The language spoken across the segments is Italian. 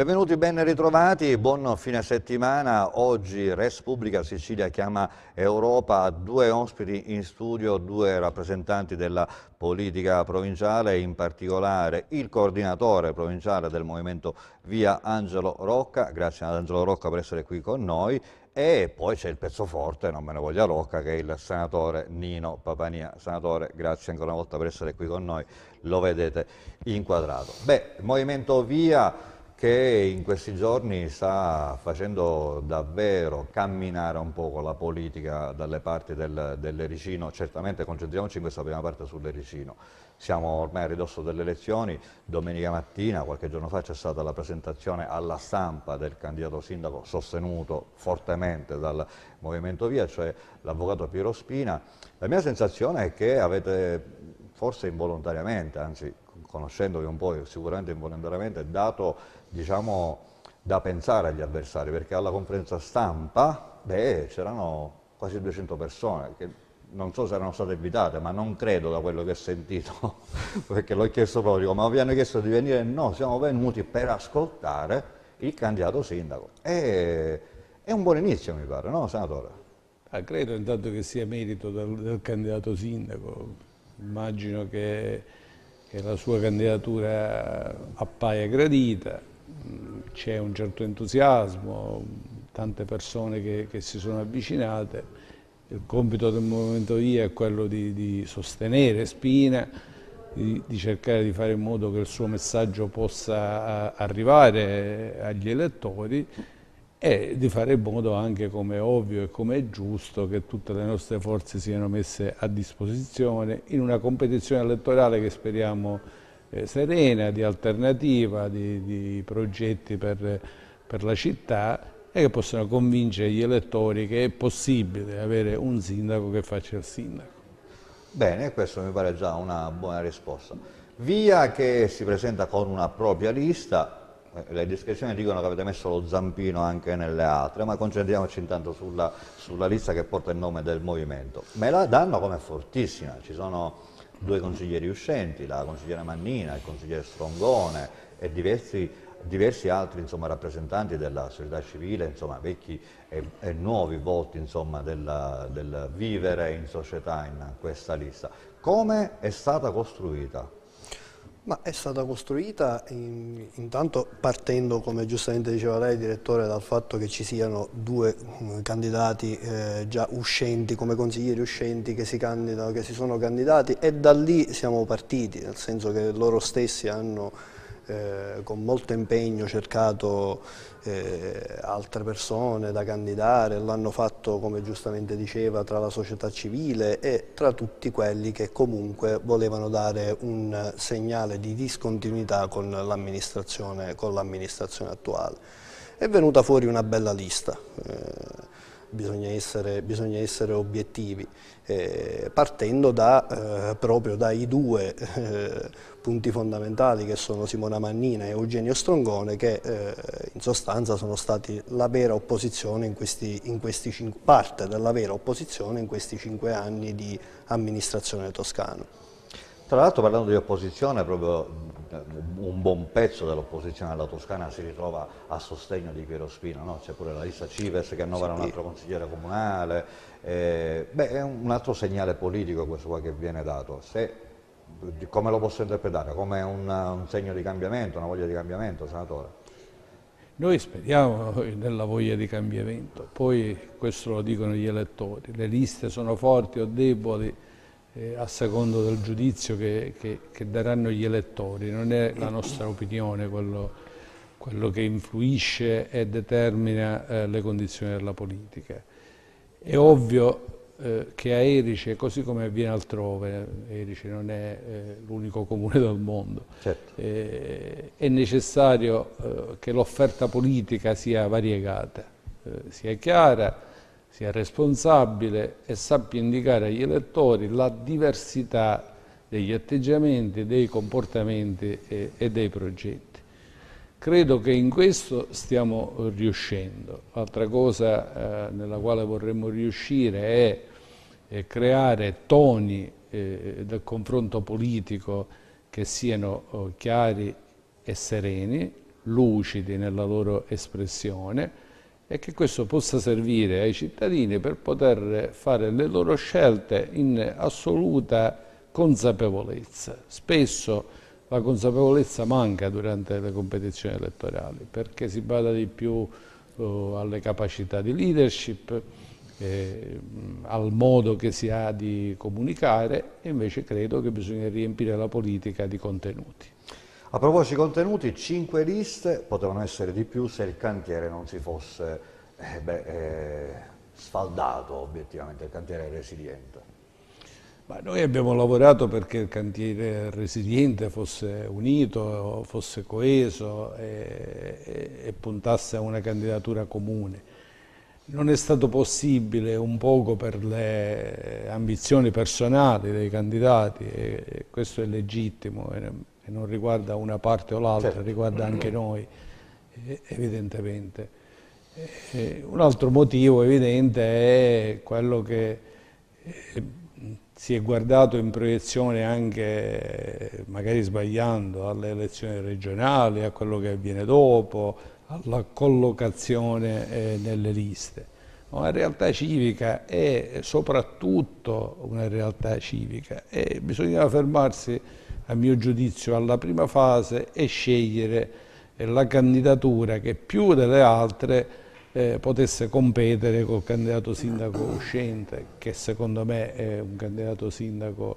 Benvenuti, ben ritrovati, buon fine settimana. Oggi Res Pubblica Sicilia chiama Europa, due ospiti in studio, due rappresentanti della politica provinciale, in particolare il coordinatore provinciale del movimento Via Angelo Rocca, grazie ad Angelo Rocca per essere qui con noi, e poi c'è il pezzo forte, non me ne voglia Rocca, che è il senatore Nino Papania. Senatore, grazie ancora una volta per essere qui con noi, lo vedete inquadrato. Beh, movimento Via che in questi giorni sta facendo davvero camminare un poco la politica dalle parti del, dell'Ericino, certamente concentriamoci in questa prima parte sull'Ericino, siamo ormai a ridosso delle elezioni, domenica mattina, qualche giorno fa c'è stata la presentazione alla stampa del candidato sindaco sostenuto fortemente dal Movimento Via, cioè l'avvocato Piero Spina, la mia sensazione è che avete forse involontariamente, anzi conoscendovi un po' sicuramente involontariamente, dato diciamo, da pensare agli avversari, perché alla conferenza stampa c'erano quasi 200 persone che non so se erano state invitate, ma non credo da quello che ho sentito, perché l'ho chiesto proprio, ma vi hanno chiesto di venire? No, siamo venuti per ascoltare il candidato sindaco. E, è un buon inizio, mi pare, no, senatore? Ah, credo intanto che sia merito del, del candidato sindaco, immagino che, che la sua candidatura appaia gradita c'è un certo entusiasmo, tante persone che, che, si sono avvicinate. Il compito del Movimento IA è quello di, di sostenere Spina, di, di, cercare di fare in modo che il suo messaggio possa arrivare agli elettori e di fare in modo anche come è ovvio e come è giusto che tutte le nostre forze siano messe a disposizione in una competizione elettorale che speriamo eh, serena, di alternativa, di, di progetti per, per la città e che possano convincere gli elettori che è possibile avere un sindaco che faccia il sindaco. Bene, questo mi pare già una buona risposta. Via che si presenta con una propria lista, eh, le descrizioni dicono che avete messo lo zampino anche nelle altre, ma concentriamoci intanto sulla, sulla lista che porta il nome del movimento. Me la danno come fortissima, ci sono due consiglieri uscenti, la consigliera Mannina, il consigliere Strongone e diversi, diversi altri insomma, rappresentanti della società civile, insomma, vecchi e, e, nuovi volti insomma, della, del vivere in società in questa lista. Come è stata costruita? Ma è stata costruita in, intanto partendo, come giustamente diceva lei, direttore, dal fatto che ci siano due mm, candidati eh, già uscenti, come consiglieri uscenti, che si, candidano, che si sono candidati e da lì siamo partiti, nel senso che loro stessi hanno eh, con molto impegno cercato eh, altre persone da candidare, l'hanno fatto come giustamente diceva tra la società civile e tra tutti quelli che comunque volevano dare un segnale di discontinuità con l'amministrazione attuale. È venuta fuori una bella lista. Eh, Bisogna essere, bisogna essere, obiettivi, eh, partendo da, eh, proprio dai due eh, punti fondamentali che sono Simona Mannina e Eugenio Strongone che eh, in sostanza sono stati la vera opposizione in questi, in questi cinque, parte della vera opposizione in questi cinque anni di amministrazione toscana. Tra l'altro parlando di opposizione, proprio mm, un buon pezzo dell'opposizione alla Toscana si ritrova a sostegno di Piero Spino, no? c'è pure la lista Cives che annovera un altro consigliere comunale, eh, beh, è un altro segnale politico questo qua che viene dato. Se come lo posso interpretare? Come un, un, segno di cambiamento, una voglia di cambiamento, senatore? Noi speriamo nella voglia di cambiamento, poi questo lo dicono gli elettori, le liste sono forti o deboli eh, a secondo del giudizio che, che, che, daranno gli elettori, non è la nostra opinione quello, quello che influisce e determina eh, le condizioni della politica. È ovvio eh, che a Erice, così come avviene altrove, Erice non è eh, l'unico comune del mondo, certo. eh, è necessario eh, che l'offerta politica sia variegata, eh, sia chiara, sia responsabile e sappia indicare agli elettori la diversità degli atteggiamenti, dei comportamenti e, e dei progetti. Credo che in questo stiamo riuscendo. L'altra cosa eh, nella quale vorremmo riuscire è eh, creare toni eh, del confronto politico che siano oh, chiari e sereni, lucidi nella loro espressione e che questo possa servire ai cittadini per poter fare le loro scelte in assoluta consapevolezza. Spesso la consapevolezza manca durante le competizioni elettorali perché si bada di più eh, alle capacità di leadership, eh, al modo che si ha di comunicare, invece credo che bisogna riempire la politica di contenuti. A proposito di contenuti, cinque liste potevano essere di più se il cantiere non si fosse eh, beh, eh, sfaldato obiettivamente, il cantiere resiliente. Ma noi abbiamo lavorato perché il cantiere resiliente fosse unito, fosse coeso e, eh, e, e puntasse a una candidatura comune. Non è stato possibile un poco per le ambizioni personali dei candidati, e questo è legittimo e non riguarda una parte o l'altra, certo. riguarda anche noi evidentemente. un altro motivo evidente è quello che eh, si è guardato in proiezione anche, magari sbagliando, alle elezioni regionali, a quello che avviene dopo, alla collocazione eh, nelle liste. Una realtà civica è soprattutto una realtà civica e bisognava fermarsi, a mio giudizio, alla prima fase e scegliere eh, la candidatura che più delle altre eh, potesse competere col candidato sindaco uscente, che secondo me è un candidato sindaco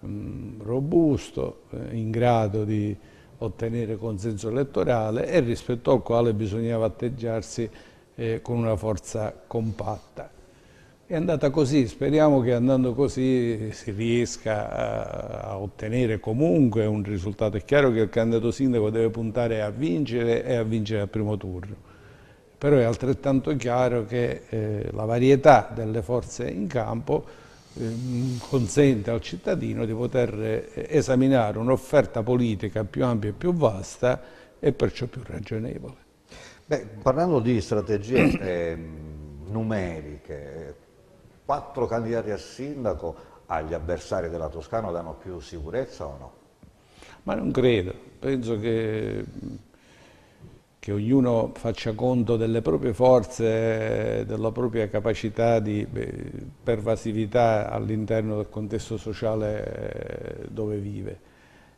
mh, robusto, eh, in grado di ottenere consenso elettorale e rispetto al quale bisognava atteggiarsi eh, con una forza compatta. È andata così, speriamo che andando così si riesca a, a ottenere comunque un risultato. È chiaro che il candidato sindaco deve puntare a vincere e a vincere al primo turno però è altrettanto chiaro che eh, la varietà delle forze in campo Ehm, consente al cittadino di poter eh, esaminare un'offerta politica più ampia e più vasta e perciò più ragionevole. Beh, parlando di strategie eh, numeriche, quattro candidati a sindaco agli avversari della Toscana danno più sicurezza o no? Ma non credo, penso che che ognuno faccia conto delle proprie forze, della propria capacità di pervasività all'interno del contesto sociale eh, dove vive.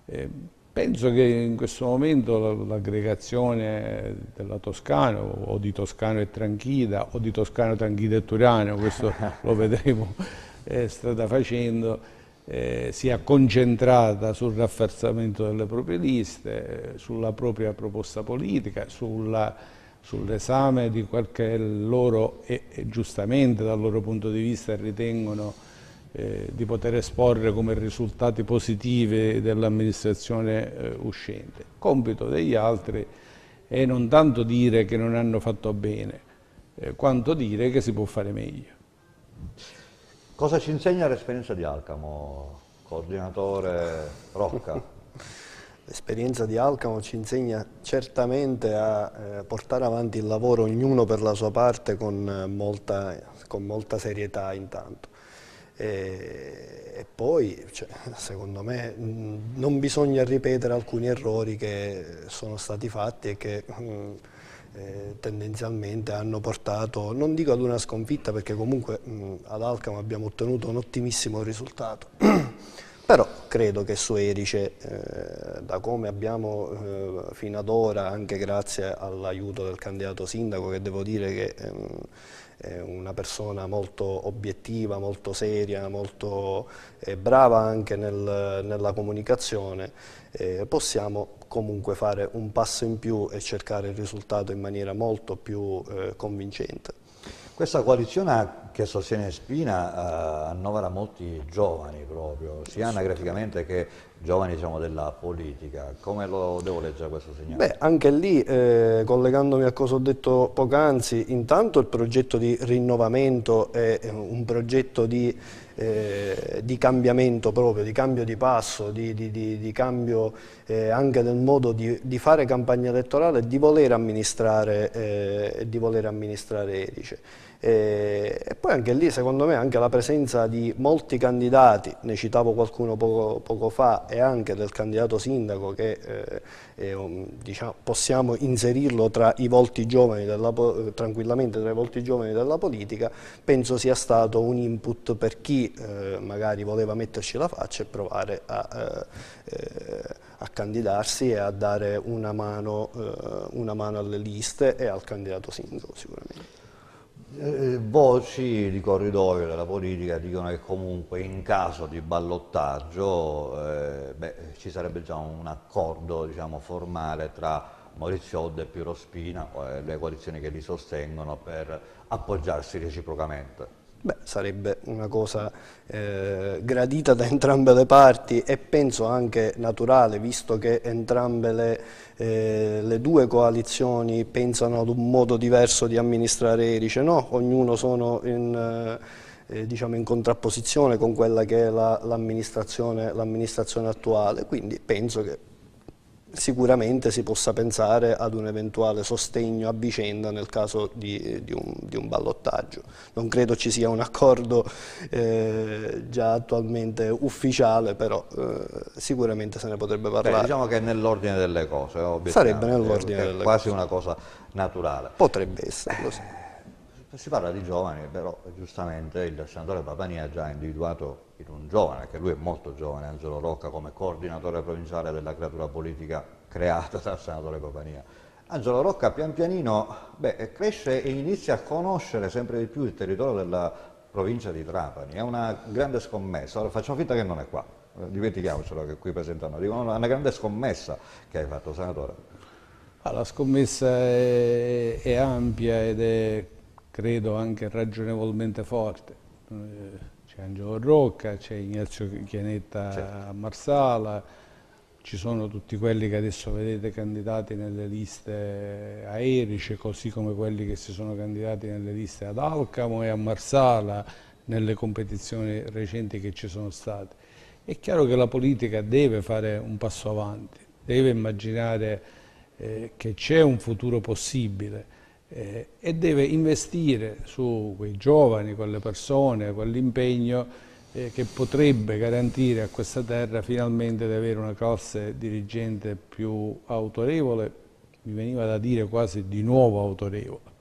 Eh, penso che in questo momento l'aggregazione della Toscana, o di Toscano e Tranchida, o di Toscano, Tranchida e Turiano, questo lo vedremo eh, strada facendo, eh, sia concentrata sul rafforzamento delle proprie liste, eh, sulla propria proposta politica, sull'esame di quel che loro, e, e, giustamente dal loro punto di vista, ritengono eh, di poter esporre come risultati positivi dell'amministrazione eh, uscente. Compito degli altri è non tanto dire che non hanno fatto bene, eh, quanto dire che si può fare meglio. Cosa ci insegna l'esperienza di Alcamo, coordinatore Rocca? L'esperienza di Alcamo ci insegna certamente a eh, portare avanti il lavoro ognuno per la sua parte con, eh, molta, con molta, serietà intanto. E, e poi, cioè, secondo me, mh, mm, non bisogna ripetere alcuni errori che sono stati fatti e che... Mh, mm, eh, tendenzialmente hanno portato, non dico ad una sconfitta perché comunque mh, ad Alcamo abbiamo ottenuto un ottimissimo risultato, però credo che su Erice, eh, da come abbiamo eh, fino ad ora, anche grazie all'aiuto del candidato sindaco che devo dire che... Ehm, eh, una persona molto obiettiva, molto seria, molto eh, brava anche nel, nella comunicazione, eh, possiamo comunque fare un passo in più e cercare il risultato in maniera molto più eh, convincente. Questa coalizione ha che Sostiene Spina eh, annovera molti giovani proprio, sia anagraficamente che giovani diciamo, della politica. Come lo devo leggere questo segnale? Beh, anche lì, eh, collegandomi a cosa ho detto poc'anzi, intanto il progetto di rinnovamento è un progetto di, eh, di cambiamento proprio, di cambio di passo, di, di, di cambio eh, anche del modo di, fare campagna elettorale e di voler amministrare, eh, voler amministrare Erice. E, e poi anche lì secondo me anche la presenza di molti candidati, ne citavo qualcuno poco, poco fa, e anche del candidato sindaco che eh, è, um, diciamo, possiamo inserirlo tra della, tranquillamente tra i volti giovani della politica, penso sia stato un input per chi eh, magari voleva metterci la faccia e provare a, eh, eh a candidarsi e a dare una mano, eh, una mano alle liste e al candidato sindaco sicuramente. Eh, eh, voci di corridoio della politica dicono che comunque in caso di ballottaggio eh, beh, ci sarebbe già un accordo diciamo, formale tra Maurizio Odde e Piero Spina, eh, le coalizioni che li sostengono, per appoggiarsi reciprocamente. Beh, sarebbe una cosa eh, gradita da entrambe le parti e penso anche naturale, visto che entrambe le, eh, le due coalizioni pensano ad un modo diverso di amministrare Erice, no? Ognuno sono in... Eh, eh, diciamo in contrapposizione con quella che è l'amministrazione la, attuale, quindi penso che sicuramente si possa pensare ad un eventuale sostegno a vicenda nel caso di, di, un, di un, ballottaggio. Non credo ci sia un accordo eh, già attualmente ufficiale, però eh, sicuramente se ne potrebbe parlare. Beh, diciamo che è nell'ordine delle cose. Eh, Sarebbe nell'ordine delle cose. È quasi una cosa naturale. Potrebbe essere, lo so. Si parla di giovani, però giustamente il senatore Papania ha già individuato in un giovane, che lui è molto giovane, Angelo Rocca, come coordinatore provinciale della creatura politica creata dal senatore Papania. Angelo Rocca pian pianino beh, cresce e inizia a conoscere sempre di più il territorio della provincia di Trapani, è una grande scommessa, allora facciamo finta che non è qua, dimentichiamocelo che qui presentano, dicono è una grande scommessa che hai fatto senatore. Ah, la scommessa è, è ampia ed è credo anche ragionevolmente forte. Eh, c'è Angelo Rocca, c'è Ignazio Chianetta certo. Marsala, ci sono tutti quelli che adesso vedete candidati nelle liste a Erice, così come quelli che si sono candidati nelle liste ad Alcamo e a Marsala nelle competizioni recenti che ci sono state. È chiaro che la politica deve fare un passo avanti, deve immaginare eh, che c'è un futuro possibile, eh, e deve investire su quei giovani, quelle persone, quell'impegno eh, che potrebbe garantire a questa terra finalmente di avere una classe dirigente più autorevole, mi veniva da dire quasi di nuovo autorevole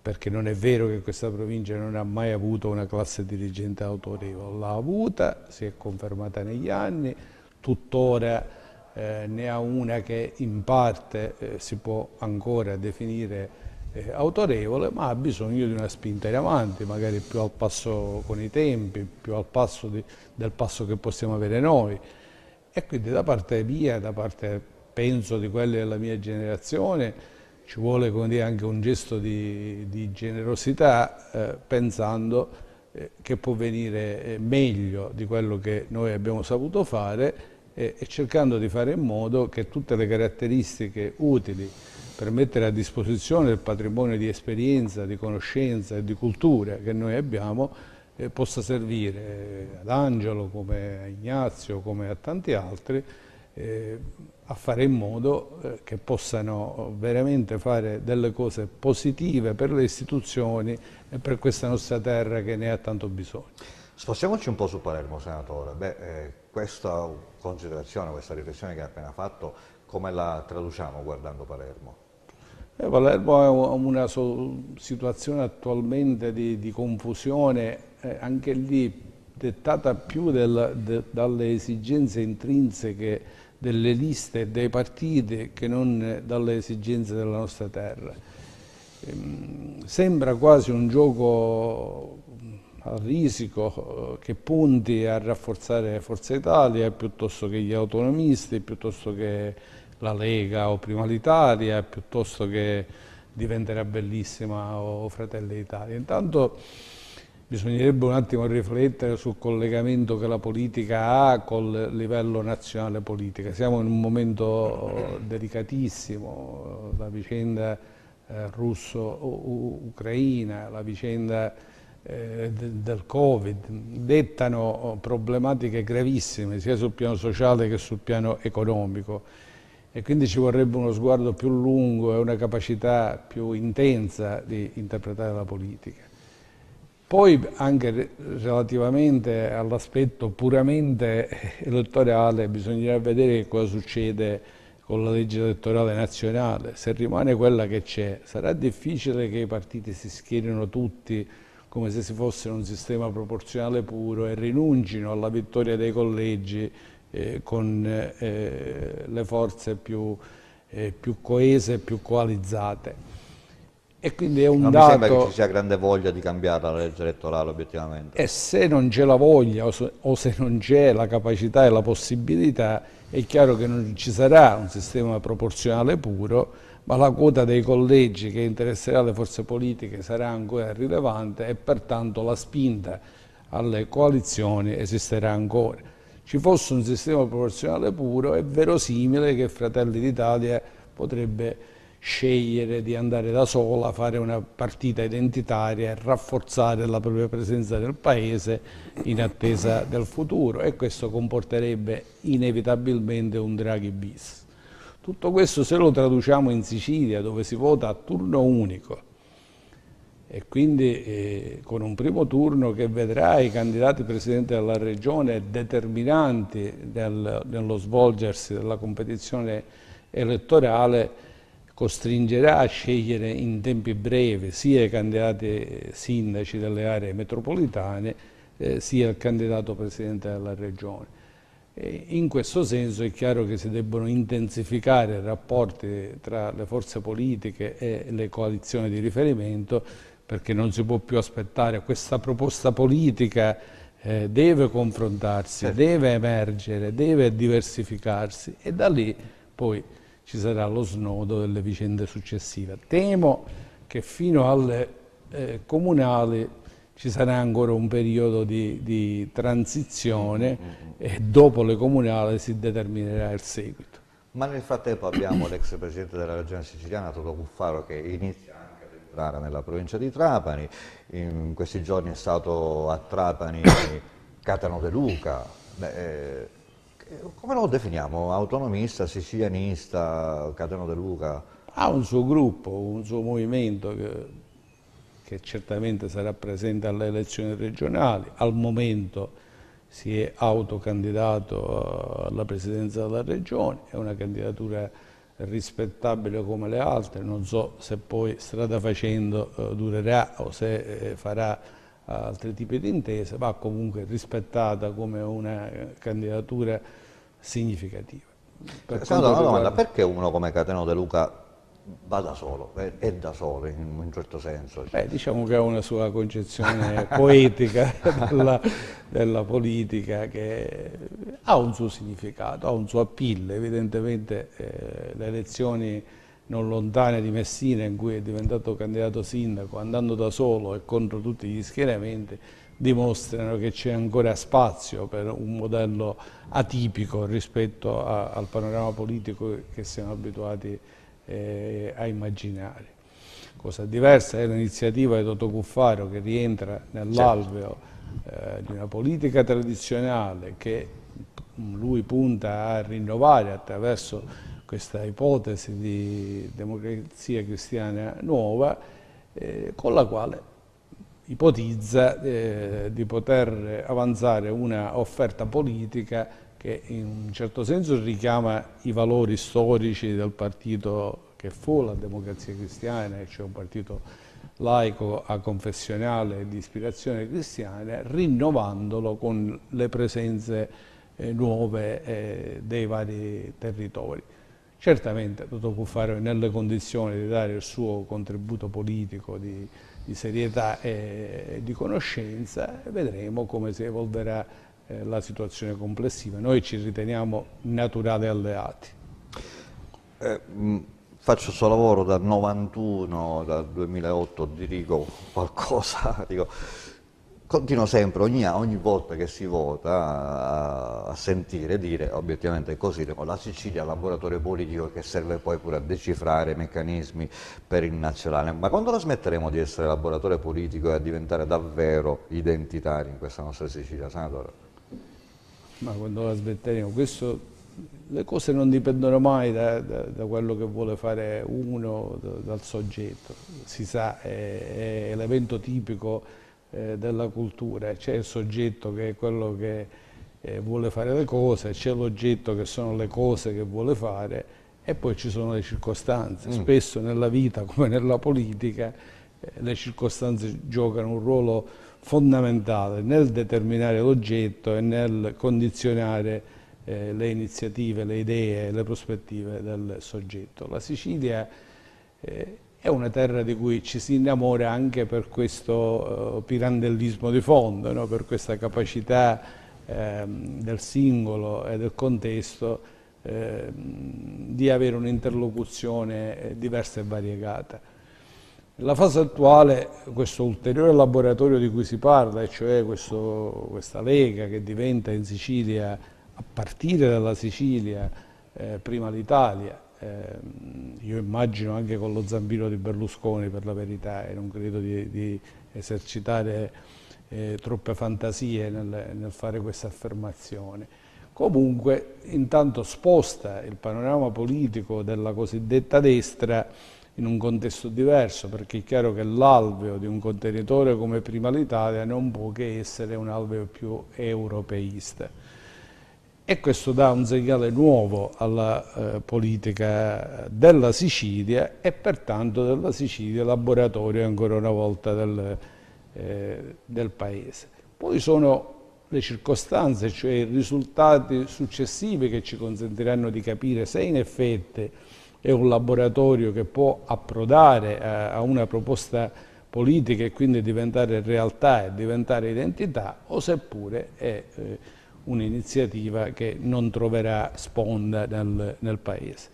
perché non è vero che questa provincia non ha mai avuto una classe dirigente autorevole, l'ha avuta, si è confermata negli anni, tuttora eh, ne ha una che in parte eh, si può ancora definire eh, autorevole, ma ha bisogno di una spinta in avanti, magari più al passo con i tempi, più al passo di, del passo che possiamo avere noi. E quindi da parte mia, da parte penso di quelli della mia generazione, ci vuole dire, anche un gesto di, di generosità eh, pensando eh, che può venire eh, meglio di quello che noi abbiamo saputo fare e, e cercando di fare in modo che tutte le caratteristiche utili per mettere a disposizione il patrimonio di esperienza, di conoscenza e di cultura che noi abbiamo eh, possa servire eh, ad Angelo, come a Ignazio, come a tanti altri eh, a fare in modo eh, che possano veramente fare delle cose positive per le istituzioni e per questa nostra terra che ne ha tanto bisogno. Spostiamoci un po' su Palermo, Senatore. Beh, eh, questa considerazione questa riflessione che hai appena fatto, come la traduciamo guardando Palermo? Eh, Palermo è una situazione attualmente di, di confusione, eh, anche lì dettata più del, de, dalle esigenze intrinseche delle liste e dei partiti che non eh, dalle esigenze della nostra terra. Ehm, sembra quasi un gioco al risico eh, che punti a rafforzare Forza Italia piuttosto che gli autonomisti, piuttosto che la Lega o Prima l'Italia, piuttosto che diventerà bellissima o Fratelli d'Italia. Intanto bisognerebbe un attimo riflettere sul collegamento che la politica ha col livello nazionale politica. Siamo in un momento eh, delicatissimo, eh, la vicenda russo-ucraina, la vicenda eh, del Covid, dettano oh, problematiche gravissime sia sul piano sociale che sul piano economico e quindi ci vorrebbe uno sguardo più lungo e una capacità più intensa di interpretare la politica. Poi anche relativamente all'aspetto puramente elettorale bisognerà vedere cosa succede con la legge elettorale nazionale. Se rimane quella che c'è sarà difficile che i partiti si schierino tutti come se si fosse in un sistema proporzionale puro e rinuncino alla vittoria dei collegi eh, con eh, eh, le forze più, eh, più coese e più coalizzate. E quindi è un non dato... mi sembra che ci sia grande voglia di cambiare la legge elettorale obiettivamente. E se non c'è la voglia o se non c'è la capacità e la possibilità, è chiaro che non ci sarà un sistema proporzionale puro ma la quota dei collegi che interesserà le forze politiche sarà ancora rilevante e pertanto la spinta alle coalizioni esisterà ancora. Ci fosse un sistema proporzionale puro è verosimile che Fratelli d'Italia potrebbe scegliere di andare da sola, fare una partita identitaria e rafforzare la propria presenza nel Paese in attesa del futuro e questo comporterebbe inevitabilmente un Draghi bis. Tutto questo se lo traduciamo in Sicilia dove si vota a turno unico e quindi eh, con un primo turno che vedrà i candidati Presidente della regione determinanti nel, nello svolgersi della competizione elettorale costringerà a scegliere in tempi brevi sia i candidati eh, sindaci delle aree metropolitane eh, sia il candidato presidente della regione. In questo senso è chiaro che si debbono intensificare i rapporti tra le forze politiche e le coalizioni di riferimento perché non si può più aspettare questa proposta politica eh, deve confrontarsi, certo. deve emergere, deve diversificarsi e da lì poi ci sarà lo snodo delle vicende successive. Temo che fino alle eh, comunali ci sarà ancora un periodo di, di transizione e dopo le comunali si determinerà il seguito. Ma nel frattempo abbiamo l'ex presidente della regione siciliana, Toto Cuffaro, che inizia anche a lavorare nella provincia di Trapani. In questi giorni è stato a Trapani Catano De Luca. Beh, eh, come lo definiamo? Autonomista, sicilianista, Catano De Luca? Ha un suo gruppo, un suo movimento che che certamente sarà presente alle elezioni regionali, al momento si è autocandidato eh, alla presidenza della regione, è una candidatura rispettabile come le altre, non so se poi strada facendo eh, durerà o se eh, farà altri tipi di intese, va comunque rispettata come una candidatura significativa. Per Secondo una domanda, perché uno come Cateno De Luca va da solo, è, da solo in un certo senso. Beh, diciamo che ha una sua concezione poetica della, della, politica che ha un suo significato, ha un suo appeal, evidentemente eh, le elezioni non lontane di Messina in cui è diventato candidato sindaco andando da solo e contro tutti gli schieramenti dimostrano che c'è ancora spazio per un modello atipico rispetto a, al panorama politico che siamo abituati a eh, a immaginare. Cosa diversa è l'iniziativa di Toto Cuffaro che rientra nell'alveo eh, di una politica tradizionale che lui punta a rinnovare attraverso questa ipotesi di democrazia cristiana nuova eh, con la quale ipotizza eh, di poter avanzare una offerta politica che in un certo senso richiama i valori storici del partito che fu la democrazia cristiana, cioè un partito laico, a confessionale, di ispirazione cristiana, rinnovandolo con le presenze eh, nuove eh, dei vari territori. Certamente Toto Cuffaro è nelle condizioni di dare il suo contributo politico di, di serietà e di conoscenza e vedremo come si evolverà eh, la situazione complessiva. Noi ci riteniamo naturali alleati. Eh, mm, faccio il suo lavoro dal 91, dal 2008, dirigo qualcosa, dico, continuo sempre, ogni, ogni, volta che si vota, a, a sentire dire, obiettivamente è così, la Sicilia è un laboratorio politico che serve poi pure a decifrare i meccanismi per il nazionale, ma quando la smetteremo di essere laboratorio politico e a diventare davvero identitari in questa nostra Sicilia, Senatore? ma quando la smetteremo? Questo, le cose non dipendono mai da, da, da quello che vuole fare uno, da, dal soggetto, si sa, è, è elemento tipico eh, della cultura, c'è il soggetto che è quello che eh, vuole fare le cose, c'è l'oggetto che sono le cose che vuole fare e poi ci sono le circostanze, mm. spesso nella vita come nella politica eh, le circostanze giocano un ruolo fondamentale nel determinare l'oggetto e nel condizionare eh, le iniziative, le idee, e le prospettive del soggetto. La Sicilia eh, è una terra di cui ci si innamora anche per questo eh, pirandellismo di fondo, no? per questa capacità ehm, del singolo e del contesto ehm, di avere un'interlocuzione eh, diversa e variegata. Nella fase attuale questo ulteriore laboratorio di cui si parla, e cioè questo, questa lega che diventa in Sicilia, a partire dalla Sicilia, eh, prima l'Italia, eh, io immagino anche con lo zambino di Berlusconi per la verità e non credo di, di esercitare eh, troppe fantasie nel, nel fare questa affermazione. Comunque intanto sposta il panorama politico della cosiddetta destra in un contesto diverso, perché è chiaro che l'alveo di un contenitore come prima l'Italia non può che essere un alveo più europeista. E questo dà un segnale nuovo alla eh, politica della Sicilia e pertanto della Sicilia laboratorio ancora una volta del, eh, del Paese. Poi sono le circostanze, cioè i risultati successivi che ci consentiranno di capire se in effetti è un laboratorio che può approdare eh, a, una proposta politica e quindi diventare realtà e diventare identità, o seppure è eh, un'iniziativa che non troverà sponda nel, nel, Paese.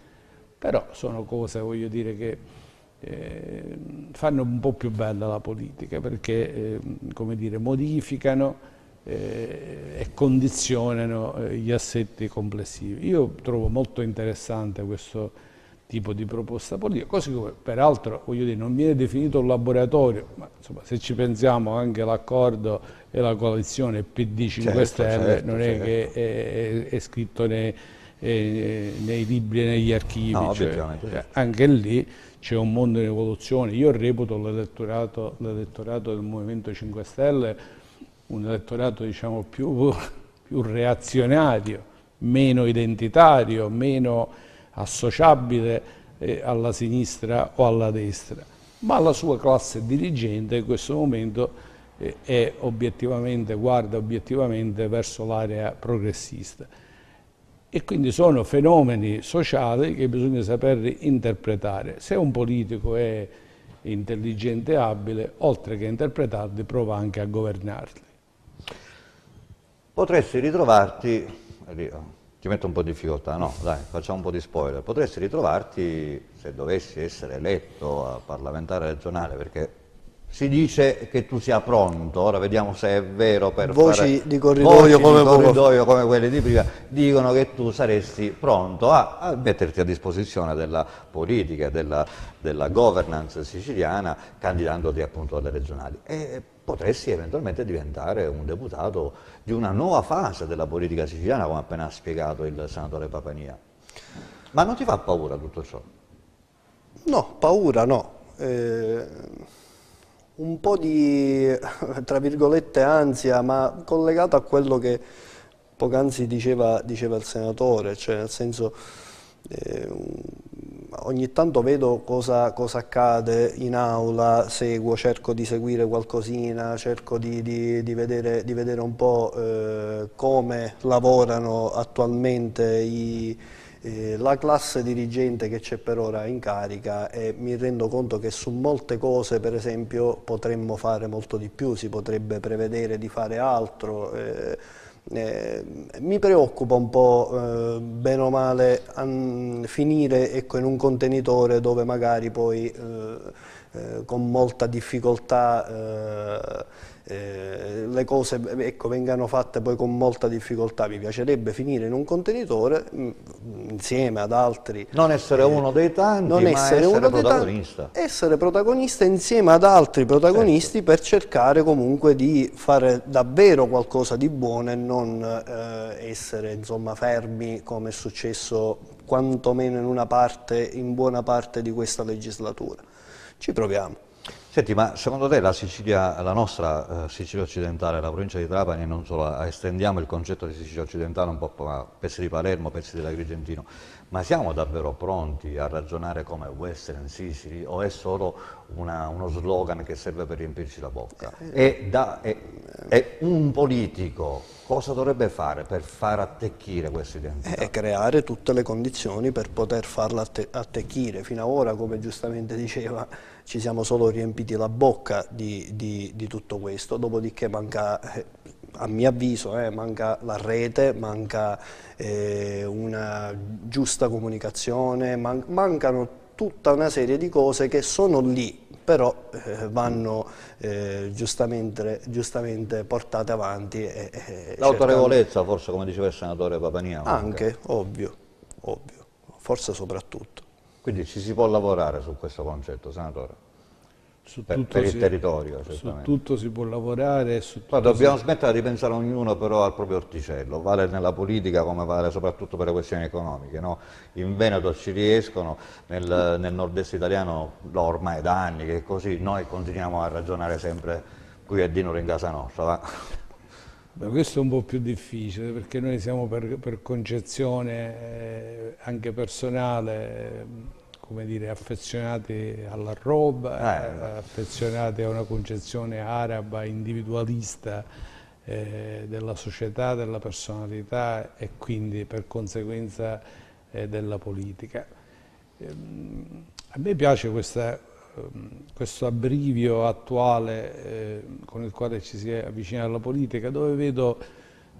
Però sono cose, voglio dire, che eh, fanno un po' più bella la politica, perché, eh, come dire, modificano eh, e condizionano gli assetti complessivi. Io trovo molto interessante questo tipo di proposta politica, così come peraltro dire, non viene definito un laboratorio, ma insomma, se ci pensiamo anche l'accordo e la coalizione PD 5 certo, Stelle certo, non certo. è che è, è, è scritto nei, eh, nei, libri e negli archivi, no, cioè, certo. cioè, anche lì c'è un mondo in evoluzione, io reputo l'elettorato, del Movimento 5 Stelle un elettorato diciamo, più, più reazionario, meno identitario, meno associabile eh, alla sinistra o alla destra, ma la sua classe dirigente in questo momento eh, obiettivamente, guarda obiettivamente verso l'area progressista. E quindi sono fenomeni sociali che bisogna saper interpretare. Se un politico è intelligente e abile, oltre che interpretarli, prova anche a governarli. Potresti ritrovarti, ti metto un po' in difficoltà, no, dai, facciamo un po' di spoiler. Potresti ritrovarti, se dovessi essere eletto a parlamentare regionale, perché si dice che tu sia pronto, ora vediamo se è vero per voci fare... di corridoio, come, di corridoio come quelle di prima, dicono che tu saresti pronto a, a metterti a disposizione della politica, della, della governance siciliana, candidandoti appunto alle regionali. E potresti eventualmente diventare un deputato di una nuova fase della politica siciliana, come appena ha spiegato il senatore Papania. Ma non ti fa paura tutto ciò? No, paura no. Eh, un po' di, tra virgolette, ansia, ma collegato a quello che poc'anzi diceva, diceva, il senatore, cioè nel senso... Eh, ogni tanto vedo cosa, cosa, accade in aula, seguo, cerco di seguire qualcosina, cerco di, di, di, vedere, di vedere, un po' eh, come lavorano attualmente i, eh, la classe dirigente che c'è per ora in carica e mi rendo conto che su molte cose per esempio potremmo fare molto di più, si potrebbe prevedere di fare altro. Eh, eh, mi preoccupa un po', eh, bene o male, an, finire ecco, in un contenitore dove magari poi... Eh, eh, con molta difficoltà eh, eh, le cose ecco, vengano fatte poi con molta difficoltà. Mi piacerebbe finire in un contenitore mh, mm, insieme ad altri. Non essere eh, uno dei tanti, non essere, essere uno protagonista. Tanti, essere protagonista insieme ad altri protagonisti certo. per cercare comunque di fare davvero qualcosa di buono e non eh, essere insomma, fermi come è successo quantomeno in una parte, in buona parte di questa legislatura. Ci troviamo. Senti, ma secondo te la Sicilia, la nostra eh, Sicilia occidentale, la provincia di Trapani, non solo, eh, estendiamo il concetto di Sicilia occidentale un po' a pezzi di Palermo, pezzi dell'Agrigentino, ma siamo davvero pronti a ragionare come Western Sicily o è solo una, uno slogan che serve per riempirci la bocca? Eh, e, da, e, e un politico cosa dovrebbe fare per far attecchire questa identità? E eh, creare tutte le condizioni per poter farla atte attecchire. Fino ad ora, come giustamente diceva, ci siamo solo riempiti la bocca di, di, di tutto questo, dopodiché manca eh, a mio avviso eh, manca la rete, manca eh, una giusta comunicazione, man mancano tutta una serie di cose che sono lì, però eh, vanno eh, giustamente, giustamente, portate avanti. L'autorevolezza cercando... forse, come diceva il senatore Papaniano. Anche, anche, ovvio, ovvio, forse soprattutto. Quindi ci si può lavorare su questo concetto, senatore? su per, per il si, territorio. Su tutto si può lavorare. Poi dobbiamo si... smettere di pensare ognuno però al proprio orticello, vale nella politica come vale soprattutto per le questioni economiche. No? In Veneto ci riescono, nel, nel nord-est italiano no, ormai da anni che è così, noi continuiamo a ragionare sempre qui a Dinoro in casa nostra. Va? Beh, questo è un po' più difficile perché noi siamo per, per concezione eh, anche personale. Eh, come dire, affezionate alla roba, eh, eh, eh. affezionate a una concezione araba individualista eh, della società, della personalità e quindi per conseguenza eh, della politica. Ehm, a me piace questa, ehm, questo abbrivio attuale eh, con il quale ci si avvicina alla politica, dove vedo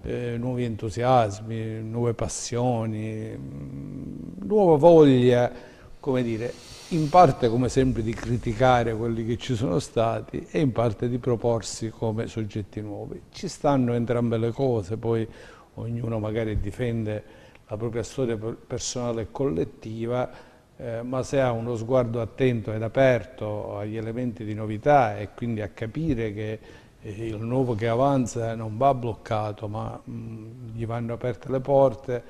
eh, nuovi entusiasmi, nuove passioni, mm, nuova voglia come dire, in parte come sempre di criticare quelli che ci sono stati e in parte di proporsi come soggetti nuovi. Ci stanno entrambe le cose, poi ognuno magari difende la propria storia personale e collettiva, eh, ma se ha uno sguardo attento ed aperto agli elementi di novità e quindi a capire che eh, il nuovo che avanza non va bloccato, ma mh, mm, gli vanno aperte le porte,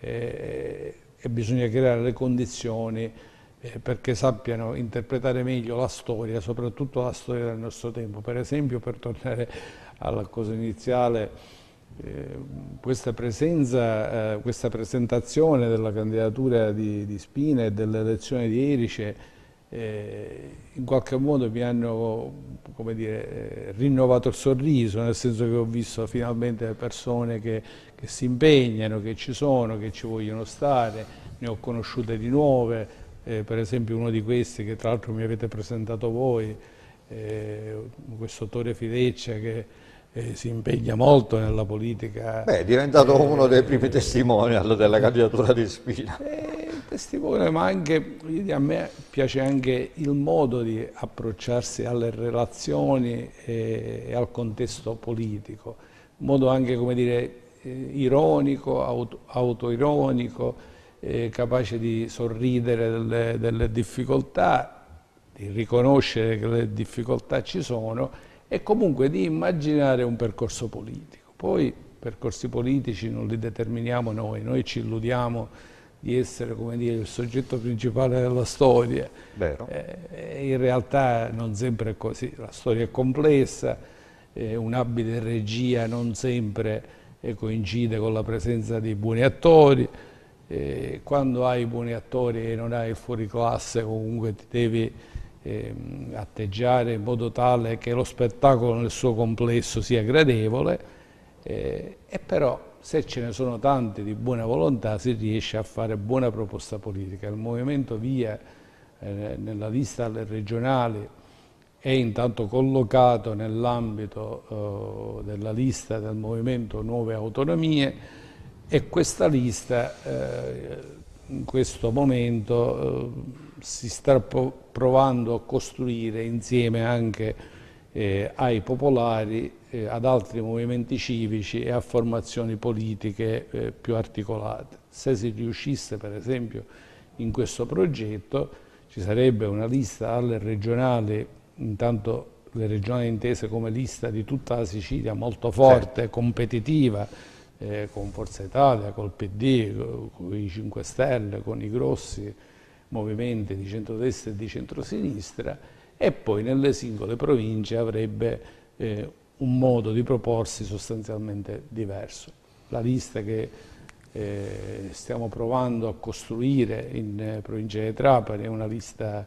eh, e bisogna creare le condizioni eh, perché sappiano interpretare meglio la storia, soprattutto la storia del nostro tempo. Per esempio, per tornare alla cosa iniziale, eh, questa, presenza, eh, questa presentazione della candidatura di, di Spina e dell'elezione di Erice eh, in qualche modo mi hanno dire, eh, rinnovato il sorriso, nel senso che ho visto finalmente persone che, che si impegnano, che ci sono, che ci vogliono stare, ne ho conosciute di nuove, eh, per esempio uno di questi che tra l'altro mi avete presentato voi, eh, questo Tore Fideccia che eh, si impegna molto nella politica. Beh, è diventato eh, uno dei primi testimoni della candidatura di Spina. Eh, testimone, ma anche, a me piace anche il modo di approcciarsi alle relazioni e, e al contesto politico, un modo anche, come dire, eh, ironico, auto, autoironico, eh, capace di sorridere delle, delle difficoltà, di riconoscere che le difficoltà ci sono e comunque di immaginare un percorso politico. Poi percorsi politici non li determiniamo noi, noi ci illudiamo di essere dire, il soggetto principale della storia. Eh, eh, in realtà non sempre è così, la storia è complessa, eh, un'abile regia non sempre eh, coincide con la presenza dei buoni attori, eh, quando hai buoni attori e non hai il classe comunque ti devi eh, atteggiare in modo tale che lo spettacolo nel suo complesso sia gradevole eh, e però se ce ne sono tanti di buona volontà si riesce a fare buona proposta politica. Il movimento Via eh, nella lista alle regionali è intanto collocato nell'ambito eh, della lista del movimento Nuove Autonomie e questa lista eh, in questo momento eh, si sta provando a costruire insieme anche eh, ai popolari, eh, ad altri movimenti civici e a formazioni politiche eh, più articolate. Se si riuscisse per esempio in questo progetto ci sarebbe una lista alle regionali, intanto le regionali intese come lista di tutta la Sicilia molto forte, competitiva, eh, con Forza Italia, col PD, con i 5 Stelle, con i grossi, movimenti di centrodestra e di centrosinistra e poi nelle singole province avrebbe eh, un modo di proporsi sostanzialmente diverso. La lista che eh, stiamo provando a costruire in eh, provincia di Trapani è una lista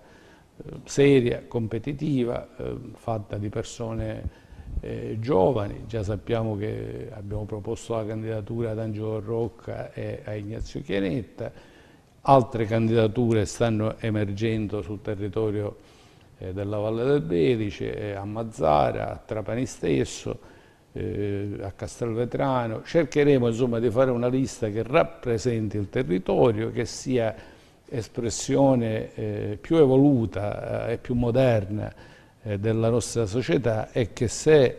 eh, seria, competitiva, eh, fatta di persone eh, giovani, già sappiamo che abbiamo proposto la candidatura ad Angelo Rocca e a Ignazio Chianetta, altre candidature stanno emergendo sul territorio eh, della Valle del Belice, eh, a Mazzara, a Trapani stesso, eh, a Castelvetrano. Cercheremo insomma, di fare una lista che rappresenti il territorio, che sia espressione eh, più evoluta eh, e più moderna eh, della nostra società e che se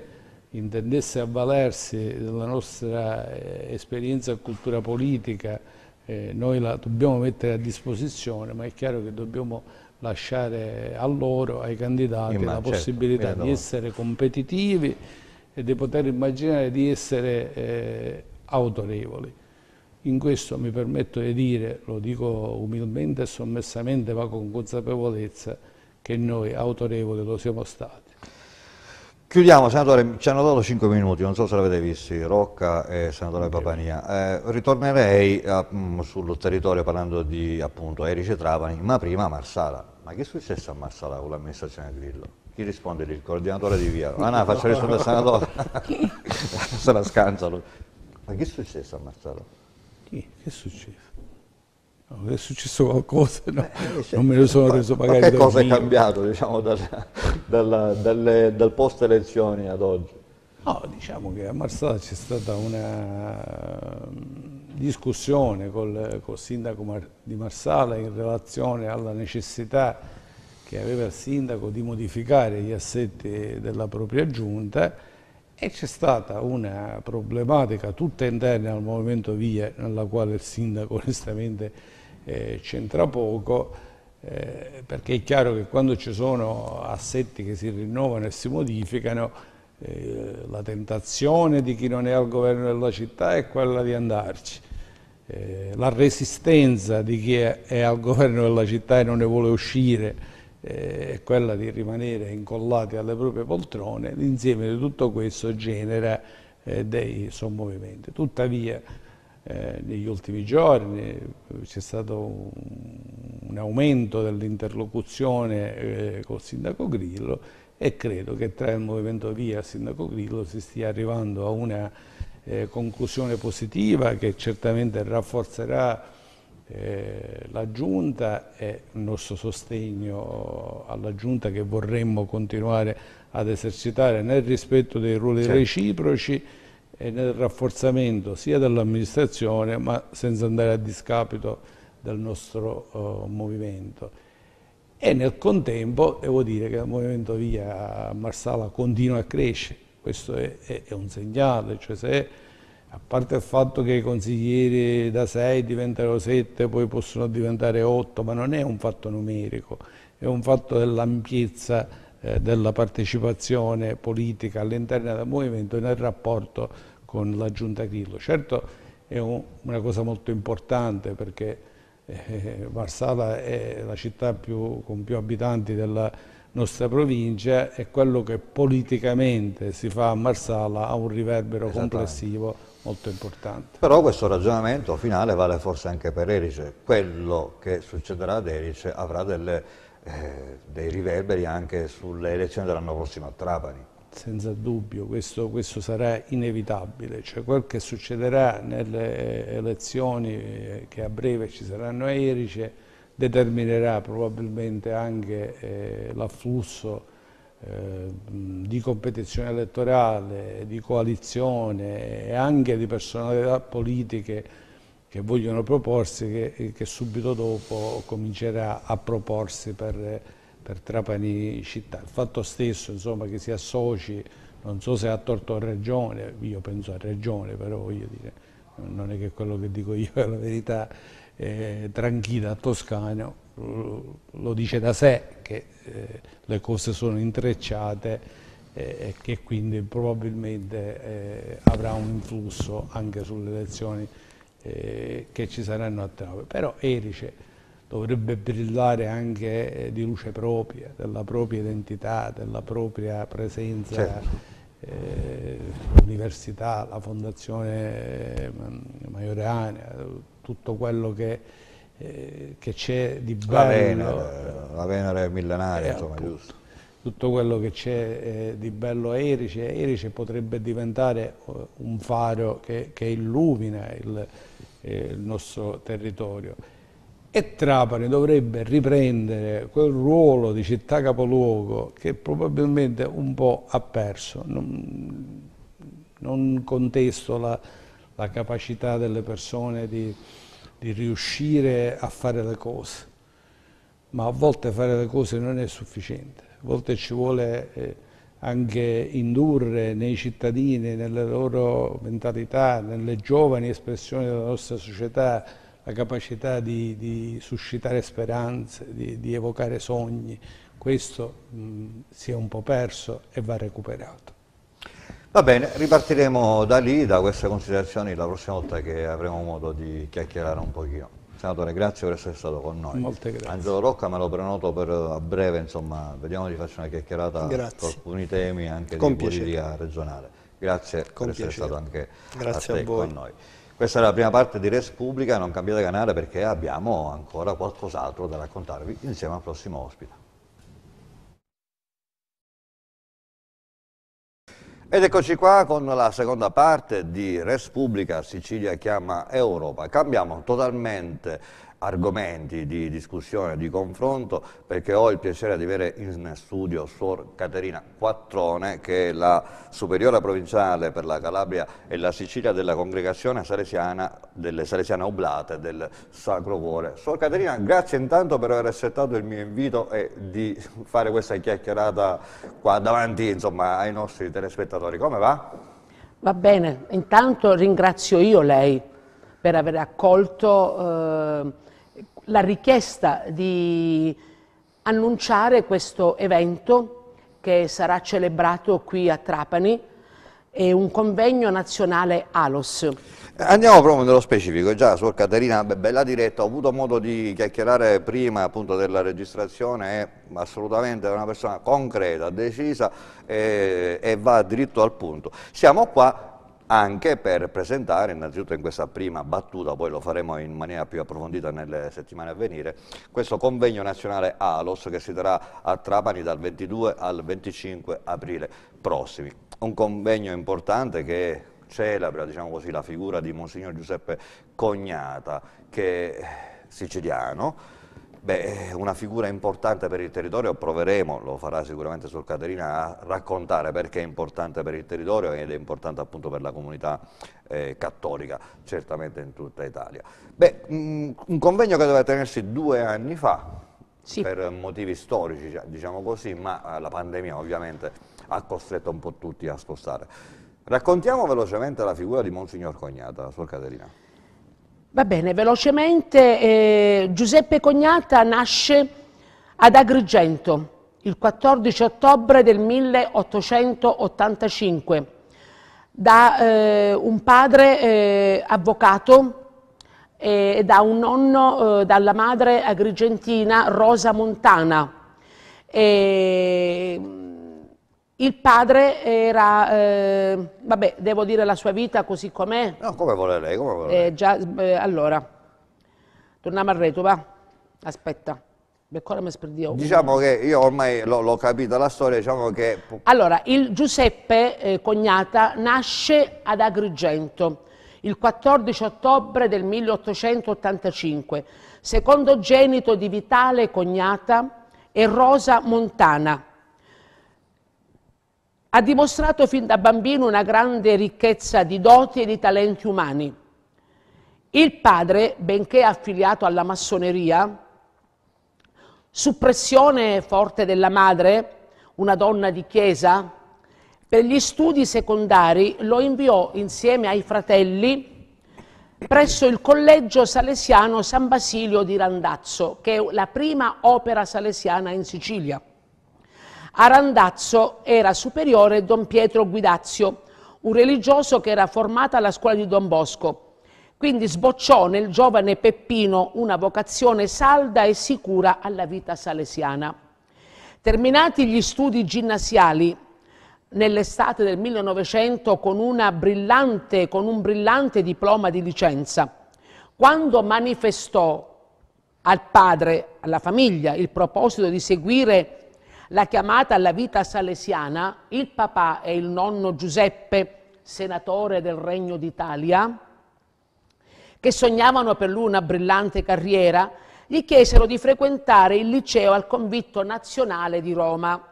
intendesse avvalersi della nostra esperienza e cultura politica eh, noi la dobbiamo mettere a disposizione, ma è chiaro che dobbiamo lasciare a loro, ai candidati, la certo, possibilità di essere competitivi e di poter immaginare di essere eh, autorevoli. In questo mi permetto di dire, lo dico umilmente e sommessamente, ma con consapevolezza, che noi autorevoli lo siamo stati. Chiudiamo, senatore, ci hanno dato 5 minuti, non so se l'avete visto, Rocca e senatore Papania. Eh, ritornerei a, mh, mm, sul territorio parlando di appunto Erice Trapani, ma prima Marsala. Ma che è successo a Marsala con l'amministrazione Grillo? Chi risponde lì? Il coordinatore di via? Ah no, faccio rispondere al senatore. Sarà scansalo. Ma che è successo a Marsala? Chi? che è successo? è successo qualcosa, no? Beh, non me ne sono reso magari ma che cosa mio. è cambiato diciamo, dalla, dalla, dalle, dal post elezioni ad oggi? No, diciamo che a Marsala c'è stata una mm, discussione col, col sindaco Mar di Marsala in relazione alla necessità che aveva il sindaco di modificare gli assetti della propria giunta e c'è stata una problematica tutta interna al Movimento Via nella quale il sindaco onestamente eh, c'entra poco, eh, perché è chiaro che quando ci sono assetti che si rinnovano e si modificano, eh, la tentazione di chi non è al governo della città è quella di andarci. Eh, la resistenza di chi è, è, al governo della città e non ne vuole uscire eh, è quella di rimanere incollati alle proprie poltrone, l'insieme di tutto questo genera eh, dei sommovimenti. Tuttavia, eh, negli ultimi giorni eh, c'è stato un, un aumento dell'interlocuzione eh, col sindaco Grillo e credo che tra il Movimento Via e il sindaco Grillo si stia arrivando a una eh, conclusione positiva che certamente rafforzerà eh, la Giunta e il nostro sostegno alla Giunta che vorremmo continuare ad esercitare nel rispetto dei ruoli certo. reciproci e nel rafforzamento sia dell'amministrazione ma senza andare a discapito del nostro uh, movimento. E nel contempo devo dire che il movimento via Marsala continua a crescere, questo è, è, è un segnale, cioè se, a parte il fatto che i consiglieri da 6 diventano 7, poi possono diventare 8, ma non è un fatto numerico, è un fatto dell'ampiezza eh, della partecipazione politica all'interno del movimento nel rapporto con la Giunta Grillo. Certo è un, una cosa molto importante perché eh, Marsala è la città più, con più abitanti della nostra provincia e quello che politicamente si fa a Marsala ha un riverbero complessivo molto importante. Però questo ragionamento finale vale forse anche per Erice, quello che succederà ad Erice avrà delle eh, dei riverberi anche sulle elezioni dell'anno prossimo a Trapani. Senza dubbio, questo, questo sarà inevitabile, cioè quel che succederà nelle eh, elezioni eh, che a breve ci saranno a Erice determinerà probabilmente anche eh, l'afflusso eh, di competizione elettorale, di coalizione e anche di personalità politiche che vogliono proporsi che, che subito dopo comincerà a proporsi per, per, Trapani città. Il fatto stesso insomma, che si associ, non so se ha torto a ragione, io penso a ragione però voglio dire, non è che quello che dico io è la verità, eh, Tranchida Toscano lo dice da sé che eh, le cose sono intrecciate eh, e che quindi probabilmente eh, avrà un influsso anche sulle elezioni eh, che ci saranno a Trave, però Erice dovrebbe brillare anche eh, di luce propria, della propria identità, della propria presenza certo. Eh, l'università, la fondazione eh, maioreana, tutto quello che eh, c'è di bello. La Venere, la Venere millenaria, insomma, appunto, giusto. Tutto quello che c'è eh, di bello a Erice, Erice potrebbe diventare un faro che, che illumina il, eh, il nostro territorio. E Trapani dovrebbe riprendere quel ruolo di città capoluogo che probabilmente un po' ha perso. Non, non contesto la, la, capacità delle persone di, di riuscire a fare le cose, ma a volte fare le cose non è sufficiente, a volte ci vuole... Eh, anche indurre nei cittadini, nelle loro mentalità, nelle giovani espressioni della nostra società, la capacità di, di suscitare speranze, di, di, evocare sogni. Questo mh, si è un po' perso e va recuperato. Va bene, ripartiremo da lì, da queste considerazioni, la prossima volta che avremo modo di chiacchierare un pochino. Senatore, grazie per essere stato con noi. Molte grazie. Angelo Rocca me lo prenoto per a breve, insomma, vediamo di fare una chiacchierata grazie. su alcuni temi anche con di piacere. politica regionale. Grazie con per piacere. essere stato anche grazie a, a voi. con noi. Questa è la prima parte di Res Pubblica, non cambiate canale perché abbiamo ancora qualcos'altro da raccontarvi insieme al prossimo ospite. Ed eccoci qua con la seconda parte di Res Pubblica Sicilia chiama Europa. Cambiamo totalmente argomenti di discussione, di confronto, perché ho il piacere di avere in studio Suor Caterina Quattrone, che è la superiora provinciale per la Calabria e la Sicilia della congregazione salesiana, delle Salesiane Oblate del Sacro Cuore. Suor Caterina, grazie intanto per aver accettato il mio invito e di fare questa chiacchierata qua davanti insomma, ai nostri telespettatori. Come va? Va bene, intanto ringrazio io lei per aver accolto... Eh la richiesta di annunciare questo evento che sarà celebrato qui a Trapani e un convegno nazionale ALOS. Andiamo proprio nello specifico, già Suor Caterina, bella diretta, ho avuto modo di chiacchierare prima appunto della registrazione, è assolutamente una persona concreta, decisa e, eh, e va dritto al punto. Siamo qua anche per presentare innanzitutto in questa prima battuta, poi lo faremo in maniera più approfondita nelle settimane a venire, questo convegno nazionale ALOS che si terrà a Trapani dal 22 al 25 aprile prossimi. Un convegno importante che celebra diciamo così, la figura di Monsignor Giuseppe Cognata che siciliano, Beh, una figura importante per il territorio, proveremo, lo farà sicuramente Sol Caterina, a raccontare perché è importante per il territorio ed è importante appunto per la comunità eh, cattolica, certamente in tutta Italia. Beh, mh, mm, un convegno che doveva tenersi due anni fa, sì. per motivi storici, cioè, diciamo così, ma eh, la pandemia ovviamente ha costretto un po' tutti a spostare. Raccontiamo velocemente la figura di Monsignor Cognata, Sol Caterina. Va bene, velocemente, eh, Giuseppe Cognata nasce ad Agrigento il 14 ottobre del 1885 da eh, un padre eh, avvocato eh, e da un nonno, eh, dalla madre agrigentina Rosa Montana. E, il padre era, eh, vabbè, devo dire la sua vita così com'è. No, come vuole lei, come vuole eh, lei. Eh, già, eh, allora, torniamo al reto, va. Aspetta, Diciamo che io ormai l'ho capita la storia, diciamo che... Allora, il Giuseppe eh, Cognata nasce ad Agrigento il 14 ottobre del 1885, secondogenito di Vitale Cognata e Rosa Montana ha dimostrato fin da bambino una grande ricchezza di doti e di talenti umani. Il padre, benché affiliato alla massoneria, su pressione forte della madre, una donna di chiesa, per gli studi secondari lo inviò insieme ai fratelli presso il collegio salesiano San Basilio di Randazzo, che è la prima opera salesiana in Sicilia. Arandazzo era superiore Don Pietro Guidazio, un religioso che era formato alla scuola di Don Bosco. Quindi sbocciò nel giovane Peppino una vocazione salda e sicura alla vita salesiana. Terminati gli studi ginnasiali nell'estate del 1900 con, brillante, con un brillante diploma di licenza, quando manifestò al padre, alla famiglia, il proposito di seguire la chiamata alla vita salesiana, il papà e il nonno Giuseppe, senatore del Regno d'Italia, che sognavano per lui una brillante carriera, gli chiesero di frequentare il liceo al convitto nazionale di Roma.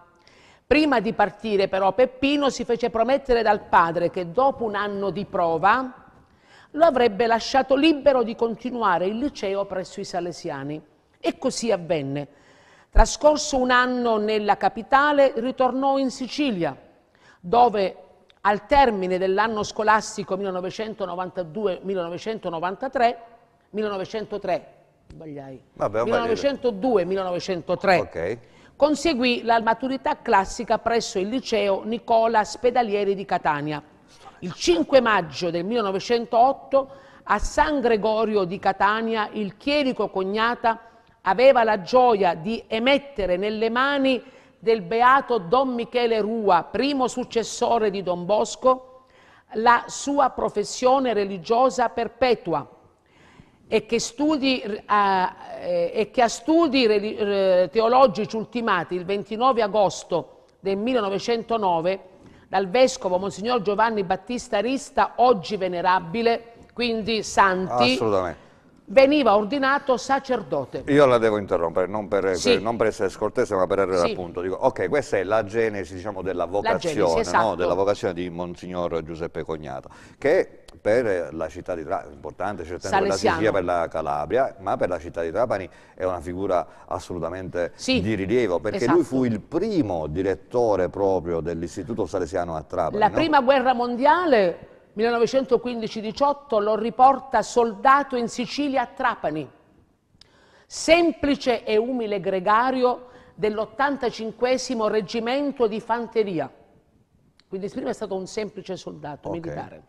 Prima di partire però Peppino si fece promettere dal padre che dopo un anno di prova lo avrebbe lasciato libero di continuare il liceo presso i Salesiani. E così avvenne. Trascorso un anno nella capitale, ritornò in Sicilia, dove al termine dell'anno scolastico 1992-1993, 1903, 1902-1903, okay. conseguì la maturità classica presso il liceo Nicola Spedalieri di Catania. Il 5 maggio del 1908 a San Gregorio di Catania il chierico cognata aveva la gioia di emettere nelle mani del beato Don Michele Rua, primo successore di Don Bosco, la sua professione religiosa perpetua e che, studi, eh, eh e che a studi eh, teologici ultimati il 29 agosto del 1909 dal vescovo Monsignor Giovanni Battista Rista, oggi venerabile, quindi santi, veniva ordinato sacerdote. Io la devo interrompere, non per, sì. per, non per essere scortese, ma per errore sì. appunto. Dico, ok, questa è la genesi diciamo, della, vocazione, la genesi, esatto. no? della vocazione, di Monsignor Giuseppe Cognato, che per la città di Trapani, importante certamente per la Sicilia, per la Calabria, ma per la città di Trapani è una figura assolutamente sì. di rilievo, perché esatto. lui fu il primo direttore proprio dell'Istituto Salesiano a Trapani. La no? prima guerra mondiale 1915-18 lo riporta soldato in Sicilia a Trapani, semplice e umile gregario dell'85 reggimento di fanteria. Quindi prima è stato un semplice soldato okay. militare.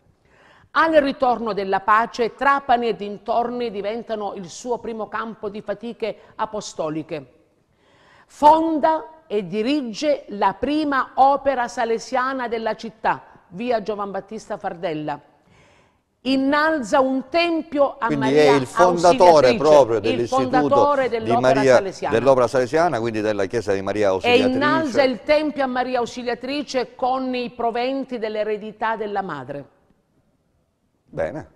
Al ritorno della pace, Trapani e dintorni diventano il suo primo campo di fatiche apostoliche. Fonda e dirige la prima opera salesiana della città, via Giovan Battista Fardella, innalza un tempio a quindi Maria Quindi è il fondatore proprio dell'istituto dell'opera dell salesiana. quindi della chiesa di Maria Ausiliatrice. E innalza il tempio a Maria Ausiliatrice con i proventi dell'eredità della madre. Bene.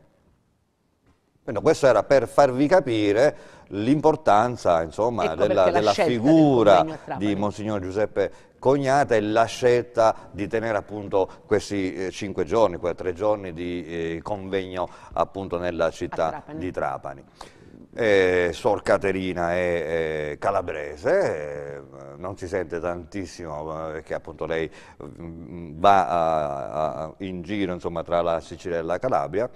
Quindi questo era per farvi capire l'importanza ecco della, della figura di Monsignor Giuseppe cognata e la scelta di tenere appunto questi eh, cinque giorni, quei tre giorni di eh, convegno appunto nella città Trapani. di Trapani. Eh, Sor Caterina è, è calabrese, eh, non si sente tantissimo eh, perché appunto lei mh, mm, va a, a, in giro insomma, tra la Sicilia e la Calabria.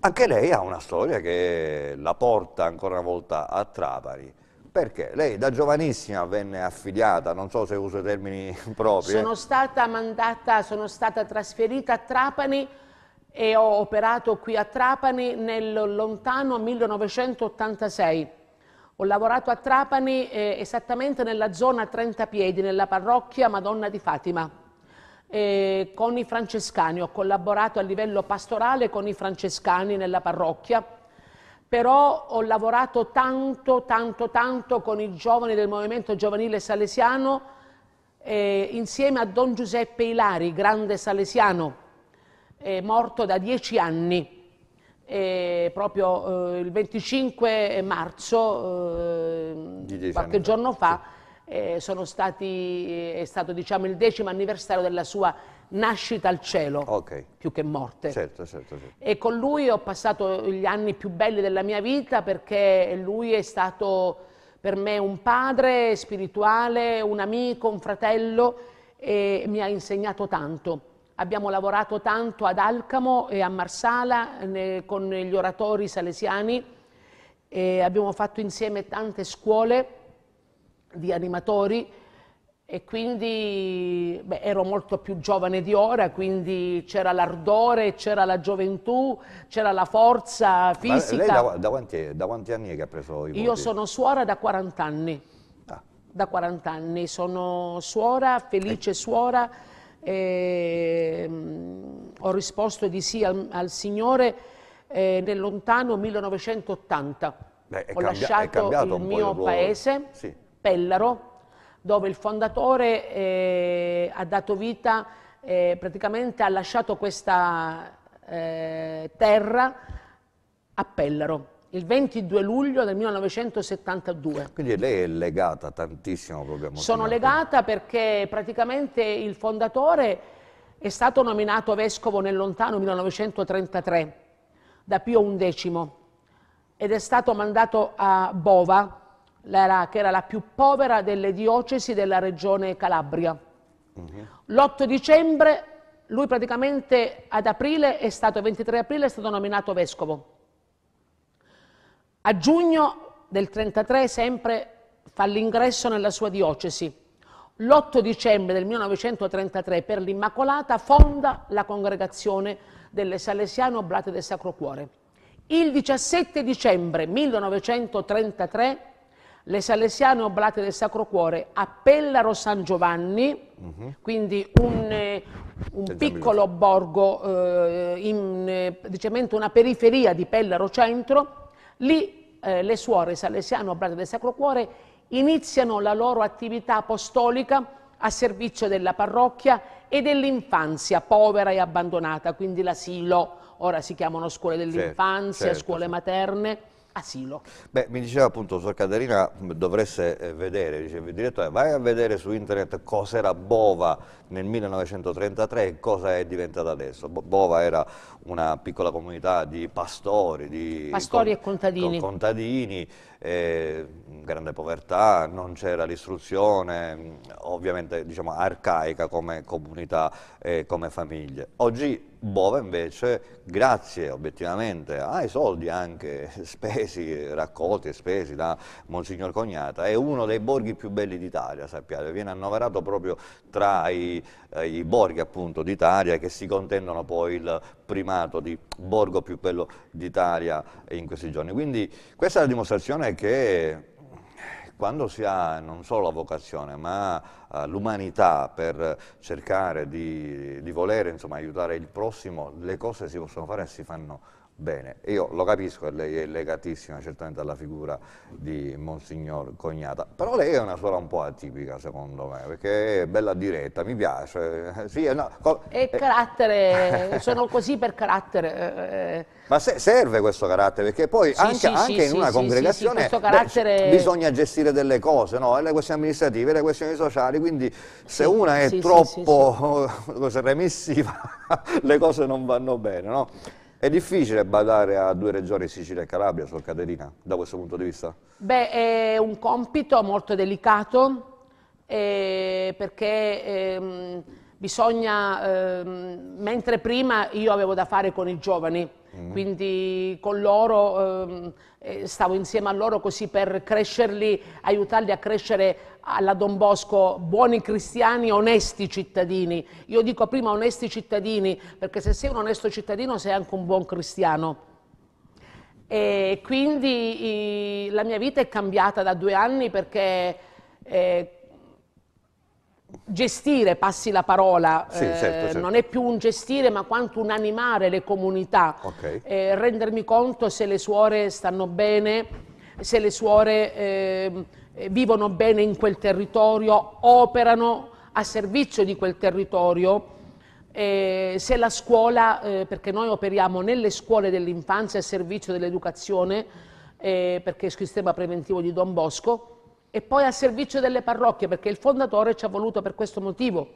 Anche lei ha una storia che la porta ancora una volta a Trapani perché? Lei da giovanissima venne affiliata, non so se uso i termini propri. Eh. Sono stata mandata, sono stata trasferita a Trapani e ho operato qui a Trapani nel lontano 1986. Ho lavorato a Trapani eh, esattamente nella zona 30 piedi, nella parrocchia Madonna di Fatima. Eh, con i francescani, ho collaborato a livello pastorale con i francescani nella parrocchia però ho lavorato tanto, tanto, tanto con i giovani del movimento giovanile salesiano eh, insieme a Don Giuseppe Ilari, grande salesiano, eh, morto da dieci anni. Eh, proprio il 25 marzo, eh, qualche giorno fa, sì. Eh, stati, è stato diciamo, il decimo anniversario della sua nascita al cielo okay. più che morte. Certo, certo, certo. E con lui ho passato gli anni più belli della mia vita perché lui è stato per me un padre spirituale, un amico, un fratello e mi ha insegnato tanto. Abbiamo lavorato tanto ad Alcamo e a Marsala ne, con gli oratori salesiani e abbiamo fatto insieme tante scuole di animatori e quindi beh, ero molto più giovane di ora, quindi c'era l'ardore, c'era la gioventù, c'era la forza fisica. Ma lei da, da, quanti, da, quanti, anni è che ha preso i voti? Io sono suora da 40 anni, ah. da 40 anni, sono suora, felice eh. suora, eh, ho risposto di sì al, al Signore eh, nel lontano 1980, Beh, ho lasciato il mio paese, sì. Pellaro, dove il fondatore eh, ha dato vita, eh, praticamente ha lasciato questa eh, terra a Pellaro il 22 luglio del 1972. Quindi lei è legata tantissimo proprio a Montenegro. Sono legata perché praticamente il fondatore è stato nominato vescovo nel lontano 1933 da Pio XI ed è stato mandato a Bova era, che era la più povera delle diocesi della regione Calabria. Mm-hmm. L'8 dicembre lui praticamente ad aprile è stato, 23 aprile è stato nominato vescovo. A giugno del 33 sempre fa l'ingresso nella sua diocesi. L'8 dicembre del 1933 per l'Immacolata fonda la congregazione delle Salesiane Oblate del Sacro Cuore. Il 17 dicembre 1933 le Salesiane Oblate del Sacro Cuore a Pellaro San Giovanni, mm -hmm. quindi un, eh, un piccolo borgo, eh, in, eh, diciamo una periferia di Pellaro Centro, lì eh, le suore Salesiane Oblate del Sacro Cuore iniziano la loro attività apostolica a servizio della parrocchia e dell'infanzia povera e abbandonata, quindi l'asilo, ora si chiamano scuole certo, dell'infanzia, certo, certo. scuole materne, asilo. Beh, mi diceva appunto Sor Caterina, mm, dovreste eh, vedere, dicevi il direttore, vai a vedere su internet cos'era Bova nel 1933 e cosa è diventata adesso. Bova era una piccola comunità di pastori, di pastori con, e contadini, con contadini eh, grande povertà, non c'era l'istruzione, mm, ovviamente diciamo, arcaica come comunità e eh, come famiglie. Oggi Bova invece, grazie obiettivamente ai soldi anche spesi, raccolti e spesi da Monsignor Cognata, è uno dei borghi più belli d'Italia, sappiate, viene annoverato proprio tra i, eh, i borghi d'Italia che si contendono poi il primato di Borgo più quello d'Italia in questi giorni. Quindi questa è la dimostrazione che quando si ha non solo la vocazione ma eh, l'umanità per cercare di, di volere insomma, aiutare il prossimo, le cose si possono fare e si fanno bene. Io lo capisco che lei è legatissima certamente alla figura di Monsignor Cognata, però lei è una suora un po' atipica secondo me, perché è bella diretta, mi piace. Eh, sì, eh, no, e eh. carattere, sono così per carattere. Ma se serve questo carattere, perché poi sì, anche, sì, anche sì, in una congregazione carattere... beh, bisogna gestire delle cose, no? le questioni amministrative, le questioni sociali, quindi se una è troppo remissiva le cose non vanno bene. No? È difficile badare a due regioni, Sicilia e Calabria, Sor Caterina, da questo punto di vista? Beh, è un compito molto delicato eh, perché... Ehm, bisogna, ehm, mentre prima io avevo da fare con i giovani, mm. quindi con loro, ehm, stavo insieme a loro così per crescerli, aiutarli a crescere alla Don Bosco buoni cristiani, onesti cittadini. Io dico prima onesti cittadini, perché se sei un onesto cittadino sei anche un buon cristiano. E quindi i, la mia vita è cambiata da due anni perché... Eh, gestire, passi la parola, sì, certo, eh, certo, certo. non è più un gestire ma quanto un animare le comunità, okay. eh, rendermi conto se le suore stanno bene, se le suore ehm, eh, vivono bene in quel territorio, operano a servizio di quel territorio, eh, se la scuola, eh, perché noi operiamo nelle scuole dell'infanzia a servizio dell'educazione, eh, perché è il sistema preventivo di Don Bosco, e poi al servizio delle parrocchie, perché il fondatore ci ha voluto per questo motivo.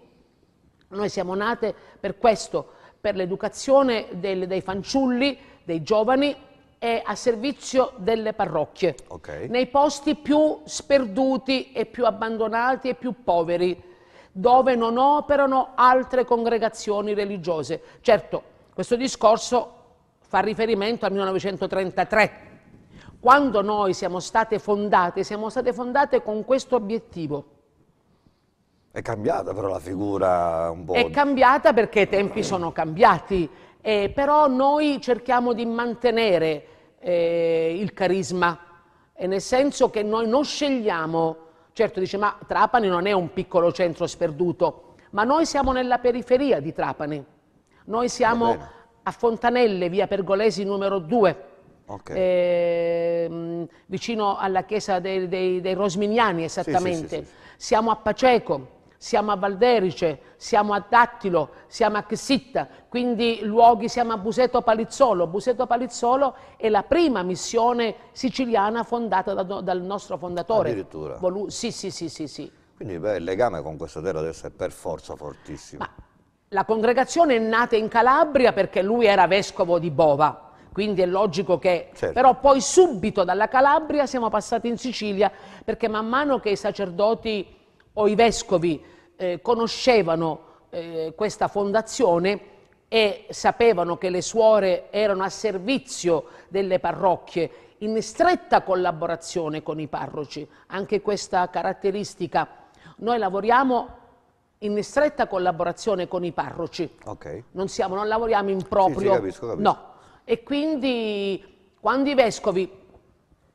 Noi siamo nate per questo, per l'educazione del, dei fanciulli, dei giovani e a servizio delle parrocchie, okay. nei posti più sperduti e più abbandonati e più poveri, dove non operano altre congregazioni religiose. Certo, questo discorso fa riferimento al 1933, quando noi siamo state fondate, siamo state fondate con questo obiettivo. È cambiata però la figura un po'. È cambiata perché i tempi sono cambiati, eh, però noi cerchiamo di mantenere eh, il carisma, e nel senso che noi non scegliamo, certo dice ma Trapani non è un piccolo centro sperduto, ma noi siamo nella periferia di Trapani, noi siamo a Fontanelle, via Pergolesi numero 2, Okay. Eh, vicino alla chiesa dei, dei, dei Rosmignani esattamente. Sì, sì, sì, siamo a Paceco, siamo a Valderice, siamo a Dattilo, siamo a Xitta, quindi luoghi, siamo a Buseto Palizzolo. Buseto Palizzolo è la prima missione siciliana fondata da, dal nostro fondatore. Addirittura? Volu sì, sì, sì, sì, Quindi beh, il legame con questa terra adesso è per forza fortissimo. Ma la congregazione è nata in Calabria perché lui era vescovo di Bova quindi è logico che... Certo. Però poi subito dalla Calabria siamo passati in Sicilia perché man mano che i sacerdoti o i vescovi eh, conoscevano eh, questa fondazione e sapevano che le suore erano a servizio delle parrocchie in stretta collaborazione con i parroci, anche questa caratteristica. Noi lavoriamo in stretta collaborazione con i parroci, okay. non, siamo, non lavoriamo in proprio, sì, sì, capisco, capisco. no, e quindi quando i vescovi,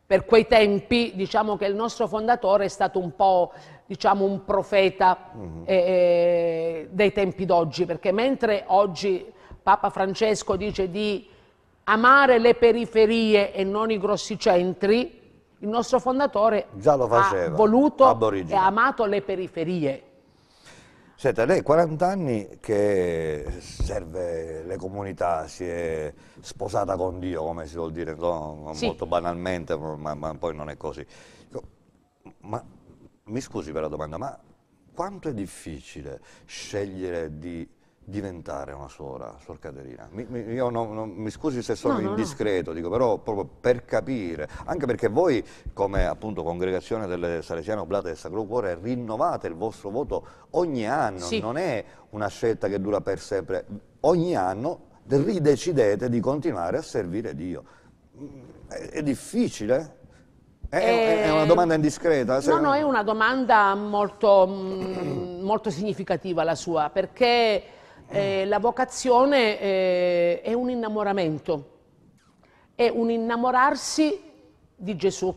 per quei tempi, diciamo che il nostro fondatore è stato un po' diciamo un profeta mm-hmm. eh, eh dei tempi d'oggi, perché mentre oggi Papa Francesco dice di amare le periferie e non i grossi centri, il nostro fondatore ha voluto e ha amato le periferie. Senta, lei 40 anni che serve le comunità, si è sposata con Dio, come si vuol dire, no? sì. molto banalmente, ma, ma, poi non è così. Ma mi scusi per la domanda, ma quanto è difficile scegliere di diventare una suora, Suor Caterina? Mi, mi, io non, non, mi scusi se sono no, indiscreto, no. dico, però proprio per capire, anche perché voi come appunto congregazione delle Salesiane Oblate del Sacro Cuore rinnovate il vostro voto ogni anno, sì. non è una scelta che dura per sempre, ogni anno ridecidete di continuare a servire Dio. Mm, è, è difficile? È, eh, è, una domanda indiscreta? No, no, è una domanda molto, mm, molto significativa la sua, perché eh, la vocazione eh, è un innamoramento, è un innamorarsi di Gesù.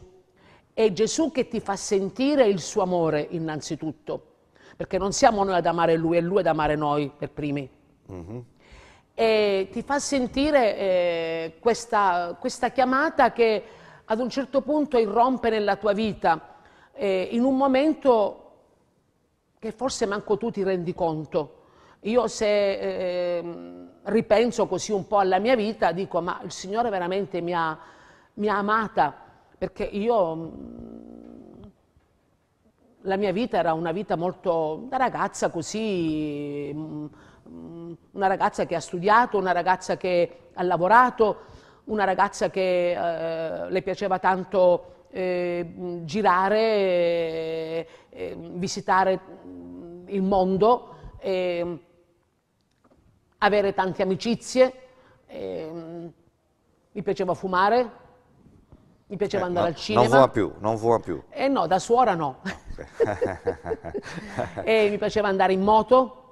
È Gesù che ti fa sentire il suo amore innanzitutto, perché non siamo noi ad amare Lui, è Lui ad amare noi per primi. Mm-hmm. E ti fa sentire eh, questa, questa, chiamata che ad un certo punto irrompe nella tua vita, eh, in un momento che forse manco tu ti rendi conto io se eh, ripenso così un po' alla mia vita, dico ma il Signore veramente mi ha, mi ha amata, perché io mhmm, la mia vita era una vita molto da ragazza così, mhmm, mhmm, una ragazza che ha studiato, una ragazza che ha lavorato, una ragazza che eh, le piaceva tanto eh, girare, eh, visitare il mondo. Ehm, avere tante amicizie, ehm, mi piaceva fumare, mi piaceva eh, andare no, al cinema. Non fuma più, non fuma più. Eh no, da suora no. e mi piaceva andare in moto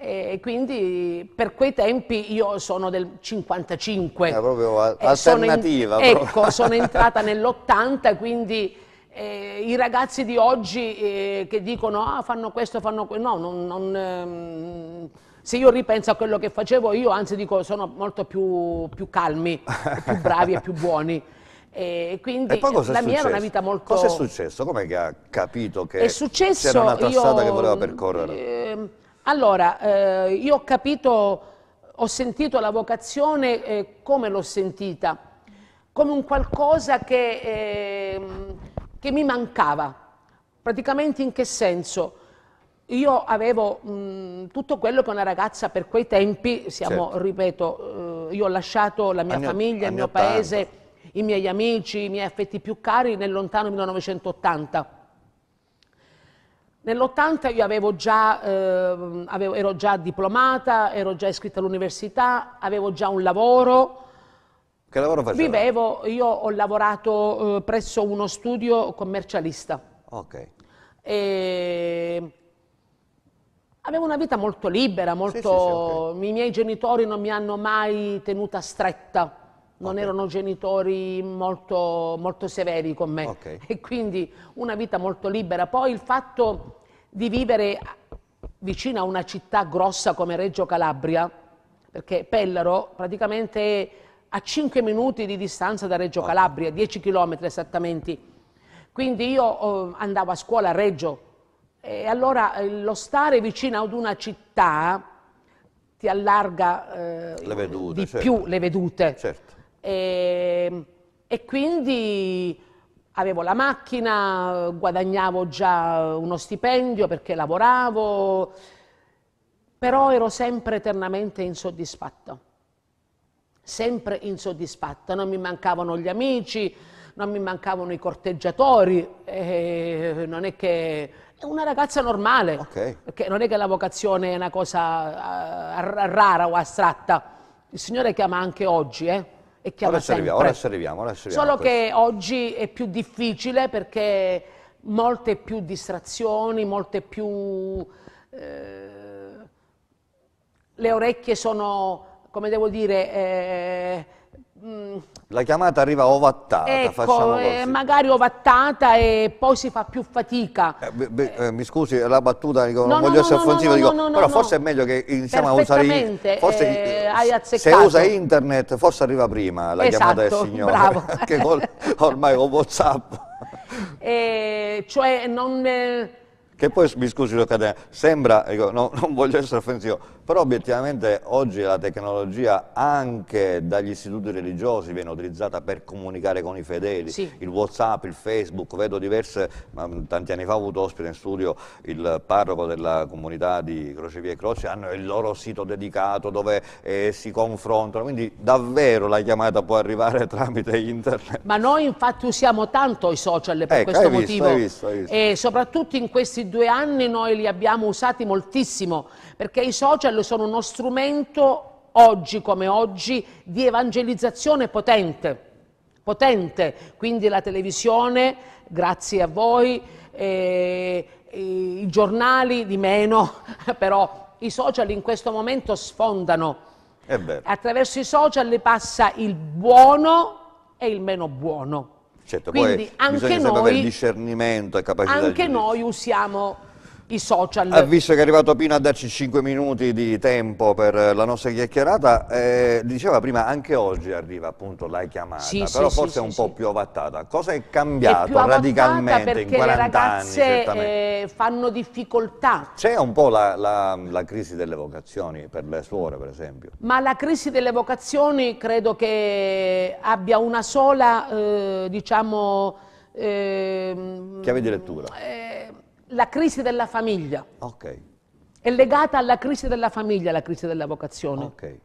e quindi per quei tempi io sono del 55. È proprio alternativa. Eh, sono in, ecco, sono entrata nell'80, quindi eh, i ragazzi di oggi eh, che dicono ah, fanno questo, fanno quello, no, non... non ehm, se io ripenso a quello che facevo io, anzi dico, sono molto più, più calmi, più bravi e più buoni. E quindi e la mia era una vita molto... Cosa è successo? Com'è che ha capito che c'era una strada che voleva percorrere? Eh, allora, eh, io ho capito, ho sentito la vocazione eh, come l'ho sentita, come un qualcosa che, ehm, che mi mancava. Praticamente in che senso? Io avevo mh, mm, tutto quello che una ragazza per quei tempi, siamo, certo. ripeto, eh, io ho lasciato la mia anno, famiglia, il mio 80. paese, i miei amici, i miei affetti più cari nel lontano 1980. Nell'80 io già, eh, avevo, ero già diplomata, ero già iscritta all'università, avevo già un lavoro. Che lavoro facevi? Vivevo, io ho lavorato eh, presso uno studio commercialista. Ok. E Avevo una vita molto libera, molto... Sì, sì, sì, I miei genitori non mi hanno mai tenuta stretta, non okay. erano genitori molto, molto, severi con me. Okay. E quindi una vita molto libera. Poi il fatto di vivere vicino a una città grossa come Reggio Calabria, perché Pellaro praticamente è a 5 minuti di distanza da Reggio okay. Calabria, 10 km esattamente. Quindi io oh, andavo a scuola a Reggio, e allora eh, lo stare vicino ad una città ti allarga eh, vedute, di certo. più le vedute. Certo. E, ehm, e, quindi avevo la macchina, guadagnavo già uno stipendio perché lavoravo, però ero sempre eternamente insoddisfatto. Sempre insoddisfatto, non mi mancavano gli amici, non mi mancavano i corteggiatori, eh, non è che una ragazza normale, okay. perché non è che la vocazione è una cosa uh, rara o astratta. Il Signore chiama anche oggi, eh? E chiama ora ci arriviamo, ora ci arriviamo, Solo che oggi è più difficile perché molte più distrazioni, molte più... Eh, le orecchie sono, come devo dire... Eh, mm, la chiamata arriva ovattata, ecco, eh, magari ovattata e poi si fa più fatica. Eh, beh, eh, mi scusi, la battuta, dico, no, non voglio no, essere offensivo, dico, però forse è meglio che iniziamo a usare... Forse eh, se usa internet forse arriva prima la esatto, chiamata del esatto, signore, bravo. che ormai ho Whatsapp. Eh, cioè non eh, che poi, mi scusi lo Cadena, sembra, io, ecco, no, non voglio essere offensivo, però obiettivamente oggi la tecnologia anche dagli istituti religiosi viene utilizzata per comunicare con i fedeli, sì. il Whatsapp, il Facebook, vedo diverse, tanti anni fa ho avuto ospite in studio il parroco della comunità di Crocevia e Croce, hanno il loro sito dedicato dove eh, si confrontano, quindi davvero la chiamata può arrivare tramite internet. Ma noi infatti usiamo tanto i social per ecco, questo hai motivo hai visto, hai visto. e soprattutto in questi due anni noi li abbiamo usati moltissimo, perché i social sono uno strumento, oggi come oggi, di evangelizzazione potente. Potente, quindi la televisione, grazie a voi, eh, i giornali di meno, però i social in questo momento sfondano. Ebbene. Eh Attraverso i social passa il buono e il meno buono. Certo, Quindi poi anche bisogna noi, aver discernimento e capacità Anche noi usiamo i social. Ha visto che è arrivato Pino a darci 5 minuti di tempo per la nostra chiacchierata, eh, diceva prima anche oggi arriva appunto la chiamata, sì, però sì, forse sì, è un po' più ovattata. Cosa è cambiato è radicalmente in 40 anni? Perché eh, fanno difficoltà. C'è un po' la, la, la crisi delle vocazioni per le suore per esempio. Ma la crisi delle vocazioni credo che abbia una sola, eh, diciamo... Ehm, Chiave di lettura. Eh, la crisi della famiglia. Ok. È legata alla crisi della famiglia, la crisi della vocazione. Ok.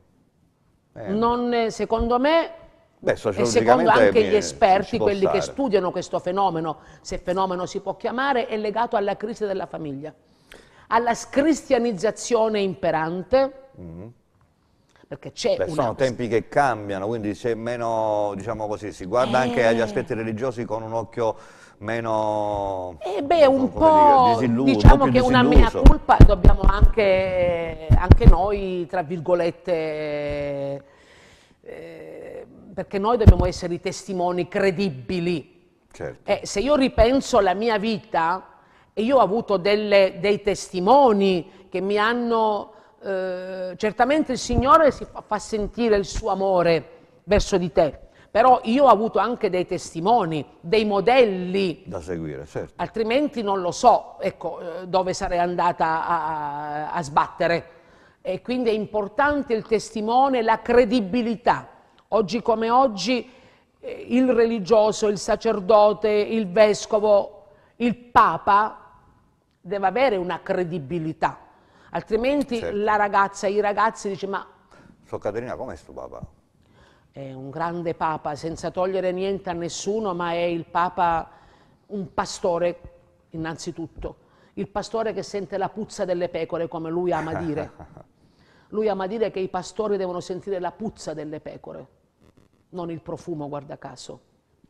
Eh. Non, secondo me, Beh, e secondo anche gli esperti, quelli che studiano questo fenomeno, se fenomeno si può chiamare, è legato alla crisi della famiglia, alla scristianizzazione imperante, mm-hmm. perché c'è Beh, una... Sono tempi che cambiano, quindi c'è meno, diciamo così, si guarda eh... anche agli eh. aspetti religiosi con un occhio meno... Eh beh, un po', dire, disilluso, diciamo un che disilluso. una mea colpa dobbiamo anche, anche noi, tra virgolette, eh, perché noi dobbiamo essere i testimoni credibili. Certo. Eh, se io ripenso alla mia vita, e io ho avuto delle, dei testimoni che mi hanno... Eh, certamente il Signore si fa, fa sentire il suo amore verso di te, però io ho avuto anche dei testimoni, dei modelli. Da seguire, certo. Altrimenti non lo so ecco, eh, dove sarei andata a, a sbattere. E quindi è importante il testimone, la credibilità. Oggi come oggi eh, il religioso, il sacerdote, il vescovo, il papa deve avere una credibilità, altrimenti certo. la ragazza, i ragazzi dicono ma... So Caterina, com'è sto papa? è un grande papa senza togliere niente a nessuno, ma è il papa un pastore innanzitutto, il pastore che sente la puzza delle pecore come lui ama dire. Lui ama dire che i pastori devono sentire la puzza delle pecore, non il profumo, guarda caso.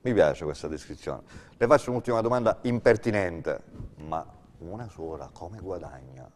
Mi piace questa descrizione. Le faccio un'ultima domanda impertinente, ma una sola, come guadagna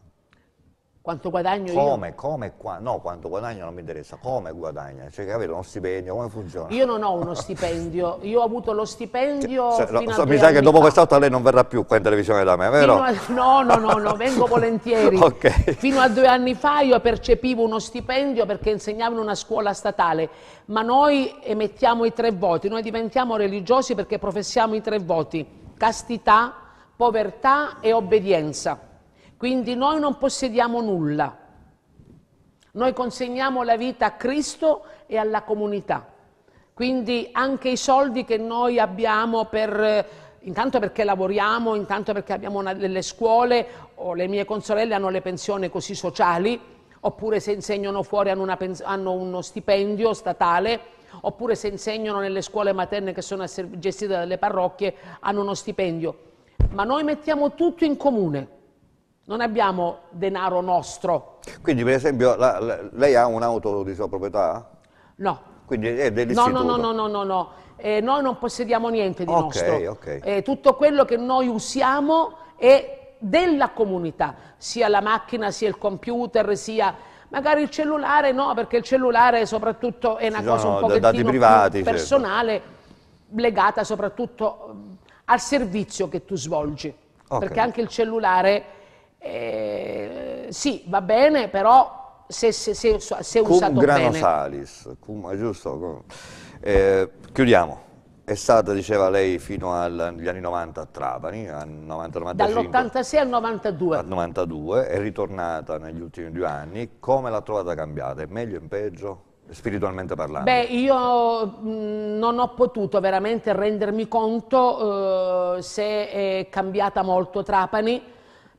quanto guadagno come, io? Come, come, no, quanto guadagno non mi interessa, come guadagna? Cioè, capito, uno stipendio, come funziona? Io non ho uno stipendio, io ho avuto lo stipendio cioè, no, so, Mi sa che dopo quest'altro lei non verrà più qua in televisione da me, vero? A, no, no, no, no, vengo volentieri. okay. Fino a due anni fa io percepivo uno stipendio perché insegnavo in una scuola statale, ma noi emettiamo i tre voti, noi diventiamo religiosi perché professiamo i tre voti, castità, povertà e obbedienza. Quindi noi non possediamo nulla, noi consegniamo la vita a Cristo e alla comunità. Quindi anche i soldi che noi abbiamo per, eh, intanto perché lavoriamo, intanto perché abbiamo una, delle scuole, o le mie consorelle hanno le pensioni così sociali, oppure se insegnano fuori hanno, una, hanno uno stipendio statale, oppure se insegnano nelle scuole materne che sono gestite dalle parrocchie hanno uno stipendio. Ma noi mettiamo tutto in comune non abbiamo denaro nostro. Quindi per esempio la, la, lei ha un'auto di sua proprietà? No. Quindi è dell'istituto? No, no, no, no, no, no. Eh, noi non possediamo niente di okay, nostro. Okay. Eh, tutto quello che noi usiamo è della comunità, sia la macchina, sia il computer, sia... Magari il cellulare no, perché il cellulare soprattutto è una no, cosa un pochettino privati, certo. personale, certo. legata soprattutto mm, al servizio che tu svolgi. Okay. Perché anche il cellulare eh, sì, va bene, però se, se, se, se usato grano bene. salis, cum, giusto? Cum. Eh, chiudiamo. È stata, diceva lei, fino agli anni 90 a Trapani, al 90-95. Dall'86 al 92. Al 92, è ritornata negli ultimi due anni. Come l'ha trovata cambiata? È meglio o in peggio? spiritualmente parlando? Beh, io mm, non ho potuto veramente rendermi conto eh, se è cambiata molto Trapani,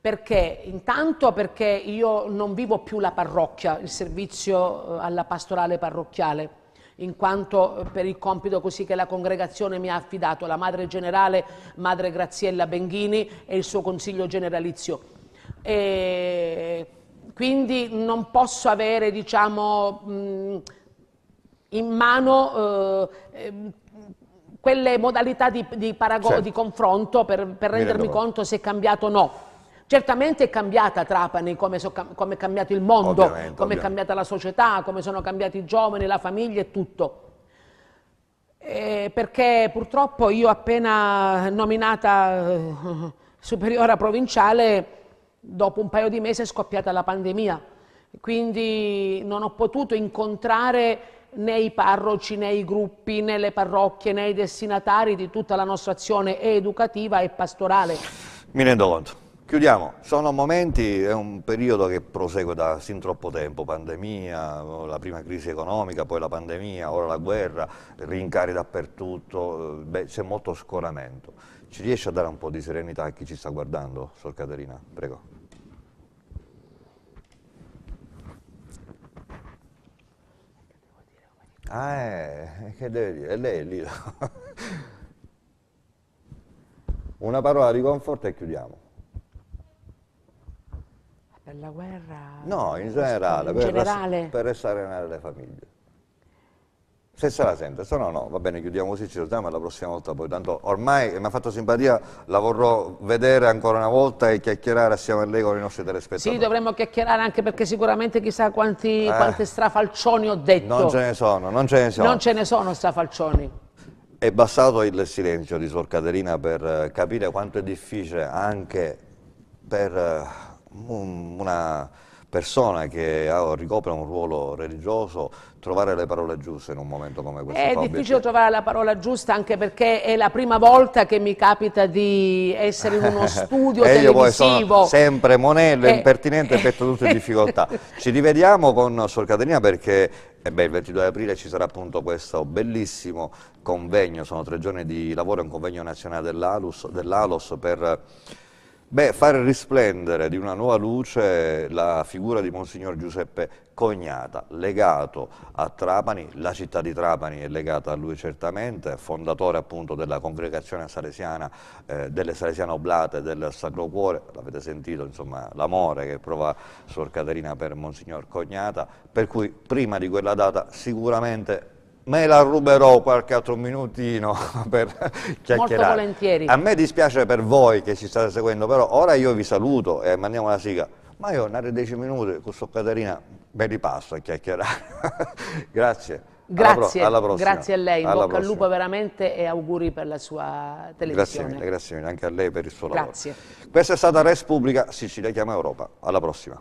perché? Intanto perché io non vivo più la parrocchia, il servizio eh, alla pastorale parrocchiale, in quanto eh, per il compito così che la congregazione mi ha affidato la madre generale, madre Graziella Benghini e il suo consiglio generalizio. E quindi non posso avere, diciamo, mm, in mano eh, ehm, quelle modalità di, di, parago- certo. di confronto per, per rendermi conto se è cambiato o no. Certamente è cambiata Trapani, come, so, come è cambiato il mondo, ovviamente, come ovviamente. è cambiata la società, come sono cambiati i giovani, la famiglia e tutto. Eh, perché purtroppo io appena nominata eh, superiora provinciale, dopo un paio di mesi è scoppiata la pandemia, quindi non ho potuto incontrare né i parroci, né i gruppi, né le parrocchie, né i destinatari di tutta la nostra azione educativa e pastorale. Mi rendo conto. Chiudiamo, sono momenti, è un periodo che prosegue da sin troppo tempo, pandemia, la prima crisi economica, poi la pandemia, ora la guerra, rincari dappertutto, c'è molto scoramento. Ci riesce a dare un po' di serenità a chi ci sta guardando, Sor Caterina? Prego. Ah, eh, eh che deve dire? È lei lì. Una parola di conforto e chiudiamo. Per la guerra? No, in generale, in per, generale. Rest per restare nelle famiglie. Se se la sente, se no no, va bene, chiudiamo così, ci salutiamo la prossima volta poi, tanto ormai mi ha fatto simpatia, la vorrò vedere ancora una volta e chiacchierare assieme a lei con i nostri telespettatori. Sì, dovremmo chiacchierare anche perché sicuramente chissà quanti, eh, quanti strafalcioni ho detto. Non ce ne sono, non ce ne sono. Non ce ne sono strafalcioni. È bastato il silenzio di Sor Caterina per eh, capire quanto è difficile anche per eh, una persona che ah, ricopre un ruolo religioso trovare le parole giuste in un momento come questo. È difficile trovare la parola giusta anche perché è la prima volta che mi capita di essere in uno studio e televisivo. Io sono sempre monello, eh. impertinente e metto tutte in difficoltà. Ci rivediamo con Sor Caterina perché eh beh, il 22 aprile ci sarà appunto questo bellissimo convegno, sono tre giorni di lavoro, è un convegno nazionale dell'Alos dell per Beh, fare risplendere di una nuova luce la figura di Monsignor Giuseppe Cognata, legato a Trapani, la città di Trapani è legata a lui certamente, fondatore appunto della congregazione salesiana, eh, delle Salesiane Oblate del Sacro Cuore, l'avete sentito insomma l'amore che prova Suor Caterina per Monsignor Cognata, per cui prima di quella data sicuramente me la ruberò qualche altro minutino per chiacchierare. Molto volentieri. A me dispiace per voi che ci state seguendo, però ora io vi saluto e mandiamo la sigla. Ma io andare 10 minuti con questo Caterina me li a chiacchierare. Grazie. Grazie, alla, pro alla grazie a lei, alla bocca prossima. al lupo veramente e auguri per la sua televisione. Grazie mille, grazie mille anche a lei per il suo grazie. lavoro. Grazie. Questa è stata Res Pubblica Sicilia Chiama Europa, alla prossima.